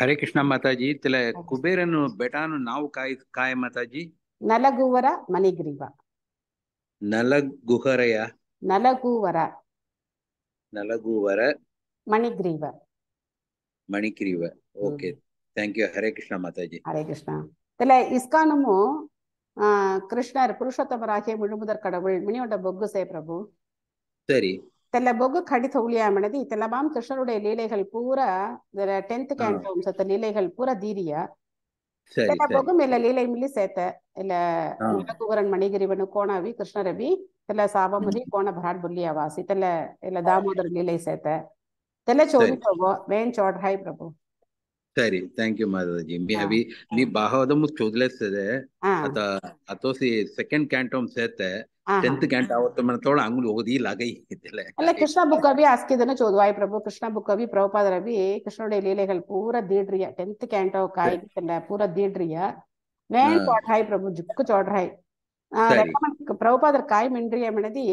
ಹರೇ ಕೃಷ್ಣ ಮಾತಾಜಿ ತಲೆ ಕುಬೇರನ್ನು ಬೆಟಾನು ನಾವು ಕಾಯ್ ಕಾಯ ಮಾತಾಜಿ ನಲಗುವರ ಮನೆಗ್ರೀವ ನಲಗುಹರಯ Nalakuvara Nalakuvara Manigriva Manigriva okay thank you Hare Krishna Mataji Hare Krishna ತಲೆ ಇಸ್ಕಾನು ಕೃಷ್ಣ ಪುರುಷೋತ್ತಮರಾಗಿ ಮುಳುಮುದರ್ ಕಡಬಳ್ ಮಿನಿಯೊಂಡ ಬೊಗ್ಗು ಸೇ ಪ್ರಭು ಸರಿ தெல்ல பொகு கடித உளியாமனது இத்தெல்லாம் கிருஷ்ணருடைய லீலைகள் பூரா டென்த் கேண்டோ சத்த லீலைகள் பூரா தீரியா தெல்ல பொகு மேல லீலை மில்லி சேத்த இல்ல முகக்குவரன் மணிகிரிவனு கோணாவி கிருஷ்ணரவி தெல்ல சாபமுதி கோண பிராட் புல்லியா வாசி தாமோதர் லீலை சேத்த தெல்ல சோதி பிரபு வேன் பிரபு சரி தேங்க்யூ மாதாஜி மீ அபி மீ பாகவதமும் செகண்ட் கேண்டோம் சேர்த்தேன் ಟೆಂತ್ ಕ್ಯಾಂಟ್ ಅವತ್ತು ಮನೆ ತೋಳ ಅಂಗುಲಿ ಓದಿಲ್ಲ ಆಗೈ ಇದ್ದಿಲ್ಲ ಅಲ್ಲ ಕೃಷ್ಣ ಬುಕ್ ಅಭಿ ಆಸ್ಕಿದನ ಚೋದು ವಾಯ್ ಪ್ರಭು ಕೃಷ್ಣ ಬುಕ್ ಅಭಿ ಪ್ರಭುಪಾದ ರವಿ ಕೃಷ್ಣುடைய லீலைகள் பூரா தீட்ரிய டென்த் கேண்டோ காய்க்கல பூரா தீட்ரிய வேன் பாட்டாய் பிரபு ஜுக்கு சோட்ராய் பிரபுபாதர் காய் மின்றிய மனதி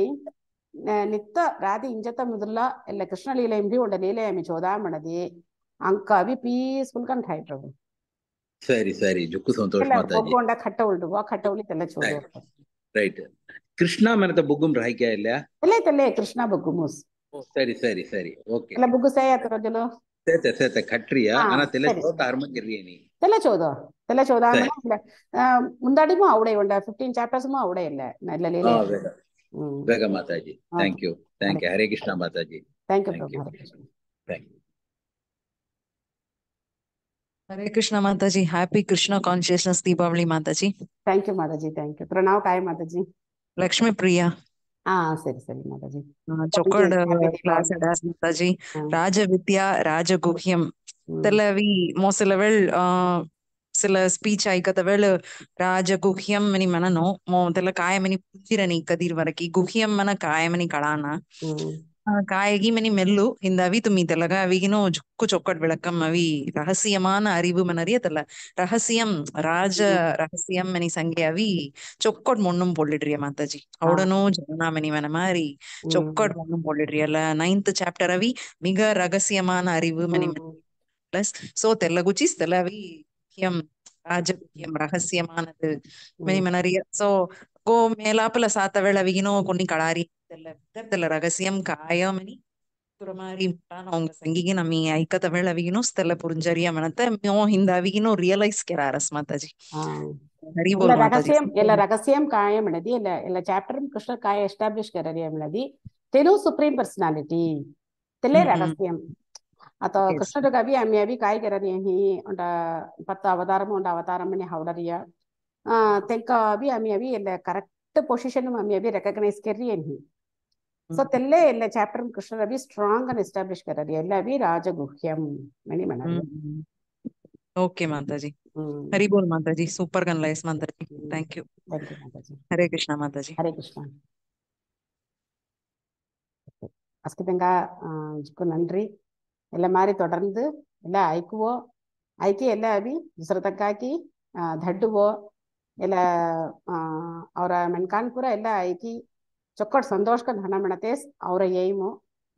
நித்த ராதி இஞ்சத்த முதல்ல இல்ல கிருஷ்ண லீலையும் பி உண்ட லீலையாமி சோதா மனதி அங்க அபி பீஸ்ஃபுல் கன் டாய் பிரபு சரி சரி ஜுக்கு சந்தோஷ் மாதாஜி கொண்ட கட்ட உள்டுவா கட்ட உளி தெல்ல சோதா ரைட் ಕೃಷ್ಣ ಮನತ ಬುಗ್ಗುಂ ರಾಹಿಕೆ ಇಲ್ಲ ತಲೆ ತಲೆ ಕೃಷ್ಣ ಬುಗ್ಗು ಮೂಸ್ ಸರಿ ಸರಿ ಸರಿ ಓಕೆ ಅಲ್ಲ ಬುಗ್ಗು ಸಹ ಯಾತ್ರ ಜಲೋ ಸೇತೆ ಸೇತೆ ಕಟ್ರಿಯ ಆನ ತಲೆ ಚೋದ ಅರ್ಮಗಿರಿಯನಿ ತಲೆ ಚೋದ ತಲೆ ಚೋದ ಮುಂದಾಡಿಮು ಅವಡೆ ಉಂಡ ಫಿಫ್ಟೀನ್ ಚಾಪ್ಟರ್ಸ್ಮು ಅವಡೆ ಇಲ್ಲ ನಲ್ಲಲಿ ಬೇಗ Mataji thank you thank you Hare Krishna Mataji thank you thank you Hare Krishna Mata ji happy Krishna consciousness Deepavali Mata ji thank you माता जी थैंक यू प्रणाम काय माता जी లక్ష్మి ప్రియ సరే సరే మాతాజీ చొక్కడు క్లాస్ మాతాజీ రాజ విద్య రాజగుహ్యం తెల్లవి మోసలవెళ్ சில ஸ்பீச் ஆய்க்கதவள் ராஜ குஹ்யம் மணி மனனோ மோ தெல்ல காயமணி புஞ்சிரணி கதிர் வரைக்கி குஹ்யம் மன காயமணி கடானா காயகி மெல்லு இந்த அவி ఇందవి తుమ్మితలగా அவிகினோ జుక్కు சொக்கட் விளக்கம் அவி ரகசியமான அறிவு மனறியதல்ல ரகசியம் ராஜ ரகசியம் மணி சங்கே அவி சொக்கட் மொண்ணும் போட்டுடுறிய மாதாஜி அவடனும் ஜனநாமணி மன மாதிரி சொக்கட் மொண்ணும் போட்டுடுறியல்ல நைன்த் சாப்டர் அவி மிக ரகசியமான அறிவு மணி பிளஸ் சோ தெல்ல தெல்லகுச்சி தெல்லவி ராஜ ரகசியமானது மணி மனறிய சோ கொக்கோ மேலாப்புல சாத்த வேலை வீணோ கொண்டி களாரி தெல்ல தெல்ல ரகசியம் காயமணி துறமாரி அவங்க சங்கிக்கு நம்ம ஐக்கத்தை வேலை வீணும் தெல்ல புரிஞ்சறிய மனத்தை இந்த அவிகினும் ரியலைஸ் கேறார் அஸ்மாதாஜி ரகசியம் காயம் எழுதி இல்ல இல்ல சாப்டரும் கிருஷ்ண காய எஸ்டாப்ளிஷ் கரரிய எழுதி தெலு சுப்ரீம் பர்சனாலிட்டி தெல்ல ரகசியம் அத கிருஷ்ணர் கவி அம்மியாவி காய்கறி பத்து அவதாரமும் உண்டு அவதாரம் பண்ணி ஹவுடரியா तांकां बी आमी हांवें करेक्ट पोजिशन आमी हांवें रेकग्नायज केल्ली आनी सो तेल्ले एल्ले चॅप्टर कृष्ण रवी स्ट्रांग आनी एस्टॅब्लिश केलेली एल्ले हांवें राजगुह्यम म्हणी म्हणाली ओके माताजी हरी बोल माताजी सुपर कनलायस माताजी थँक्यू हरे कृष्णा माताजी हरे कृष्णा அஸ்கிதங்கா ஜிக்கு நன்றி எல்லா மாதிரி தொடர்ந்து எல்லாம் ஐக்குவோம் ஐக்கி எல்லா அவி ஜிசரத்தக்காக்கி தட்டுவோம் ಎಲ್ಲ ಅವರ ಮೆಣ್ಕಾನ್ಪುರ ಎಲ್ಲ ಐಕಿ ಚೊಕ್ಕಟ್ ಸಂತೋಷ್ಕೊಂಡು ಹಣ ಮಾಡತೇಸ್ ಅವರ ಏಮು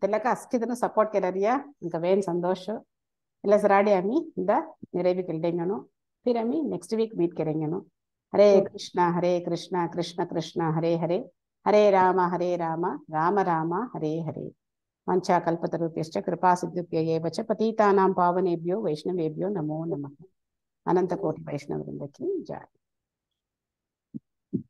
ತೆಲಕ ಅಸ್ಕಿದನು ಸಪೋರ್ಟ್ ಕೆರರಿಯ ಇಂತ ವೇನ್ ಸಂತೋಷ ಎಲ್ಲ ಸರಾಡಿ ಅಮ್ಮಿ ಇಂದ ನಿರೇಬಿ ಕೆಲ್ಡೆಂಗನು ಫಿರ್ ಅಮ್ಮಿ ನೆಕ್ಸ್ಟ್ ವೀಕ್ ಮೀಟ್ ಕೆರೆಂಗನು ಹರೇ ಕೃಷ್ಣ ಹರೇ ಕೃಷ್ಣ ಕೃಷ್ಣ ಕೃಷ್ಣ ಹರೇ ಹರೇ ಹರೇ ರಾಮ ಹರೇ ರಾಮ ರಾಮ ರಾಮ ಹರೇ ಹರೇ ಕಲ್ಪತ ಕಲ್ಪತರುಭ್ಯಶ್ಚ ಕೃಪಾ ಸಿದ್ಧುಭ್ಯ ಏವಚ ಪತೀತಾನಾಂ ಪಾವನೇಭ್ಯೋ ವೈಷ್ಣವೇಭ್ಯೋ ನಮೋ ನಮಃ ಅನಂತಕೋಟಿ ವೈಷ್ಣವೃಂದಕ್ಕೆ ಜಾರಿ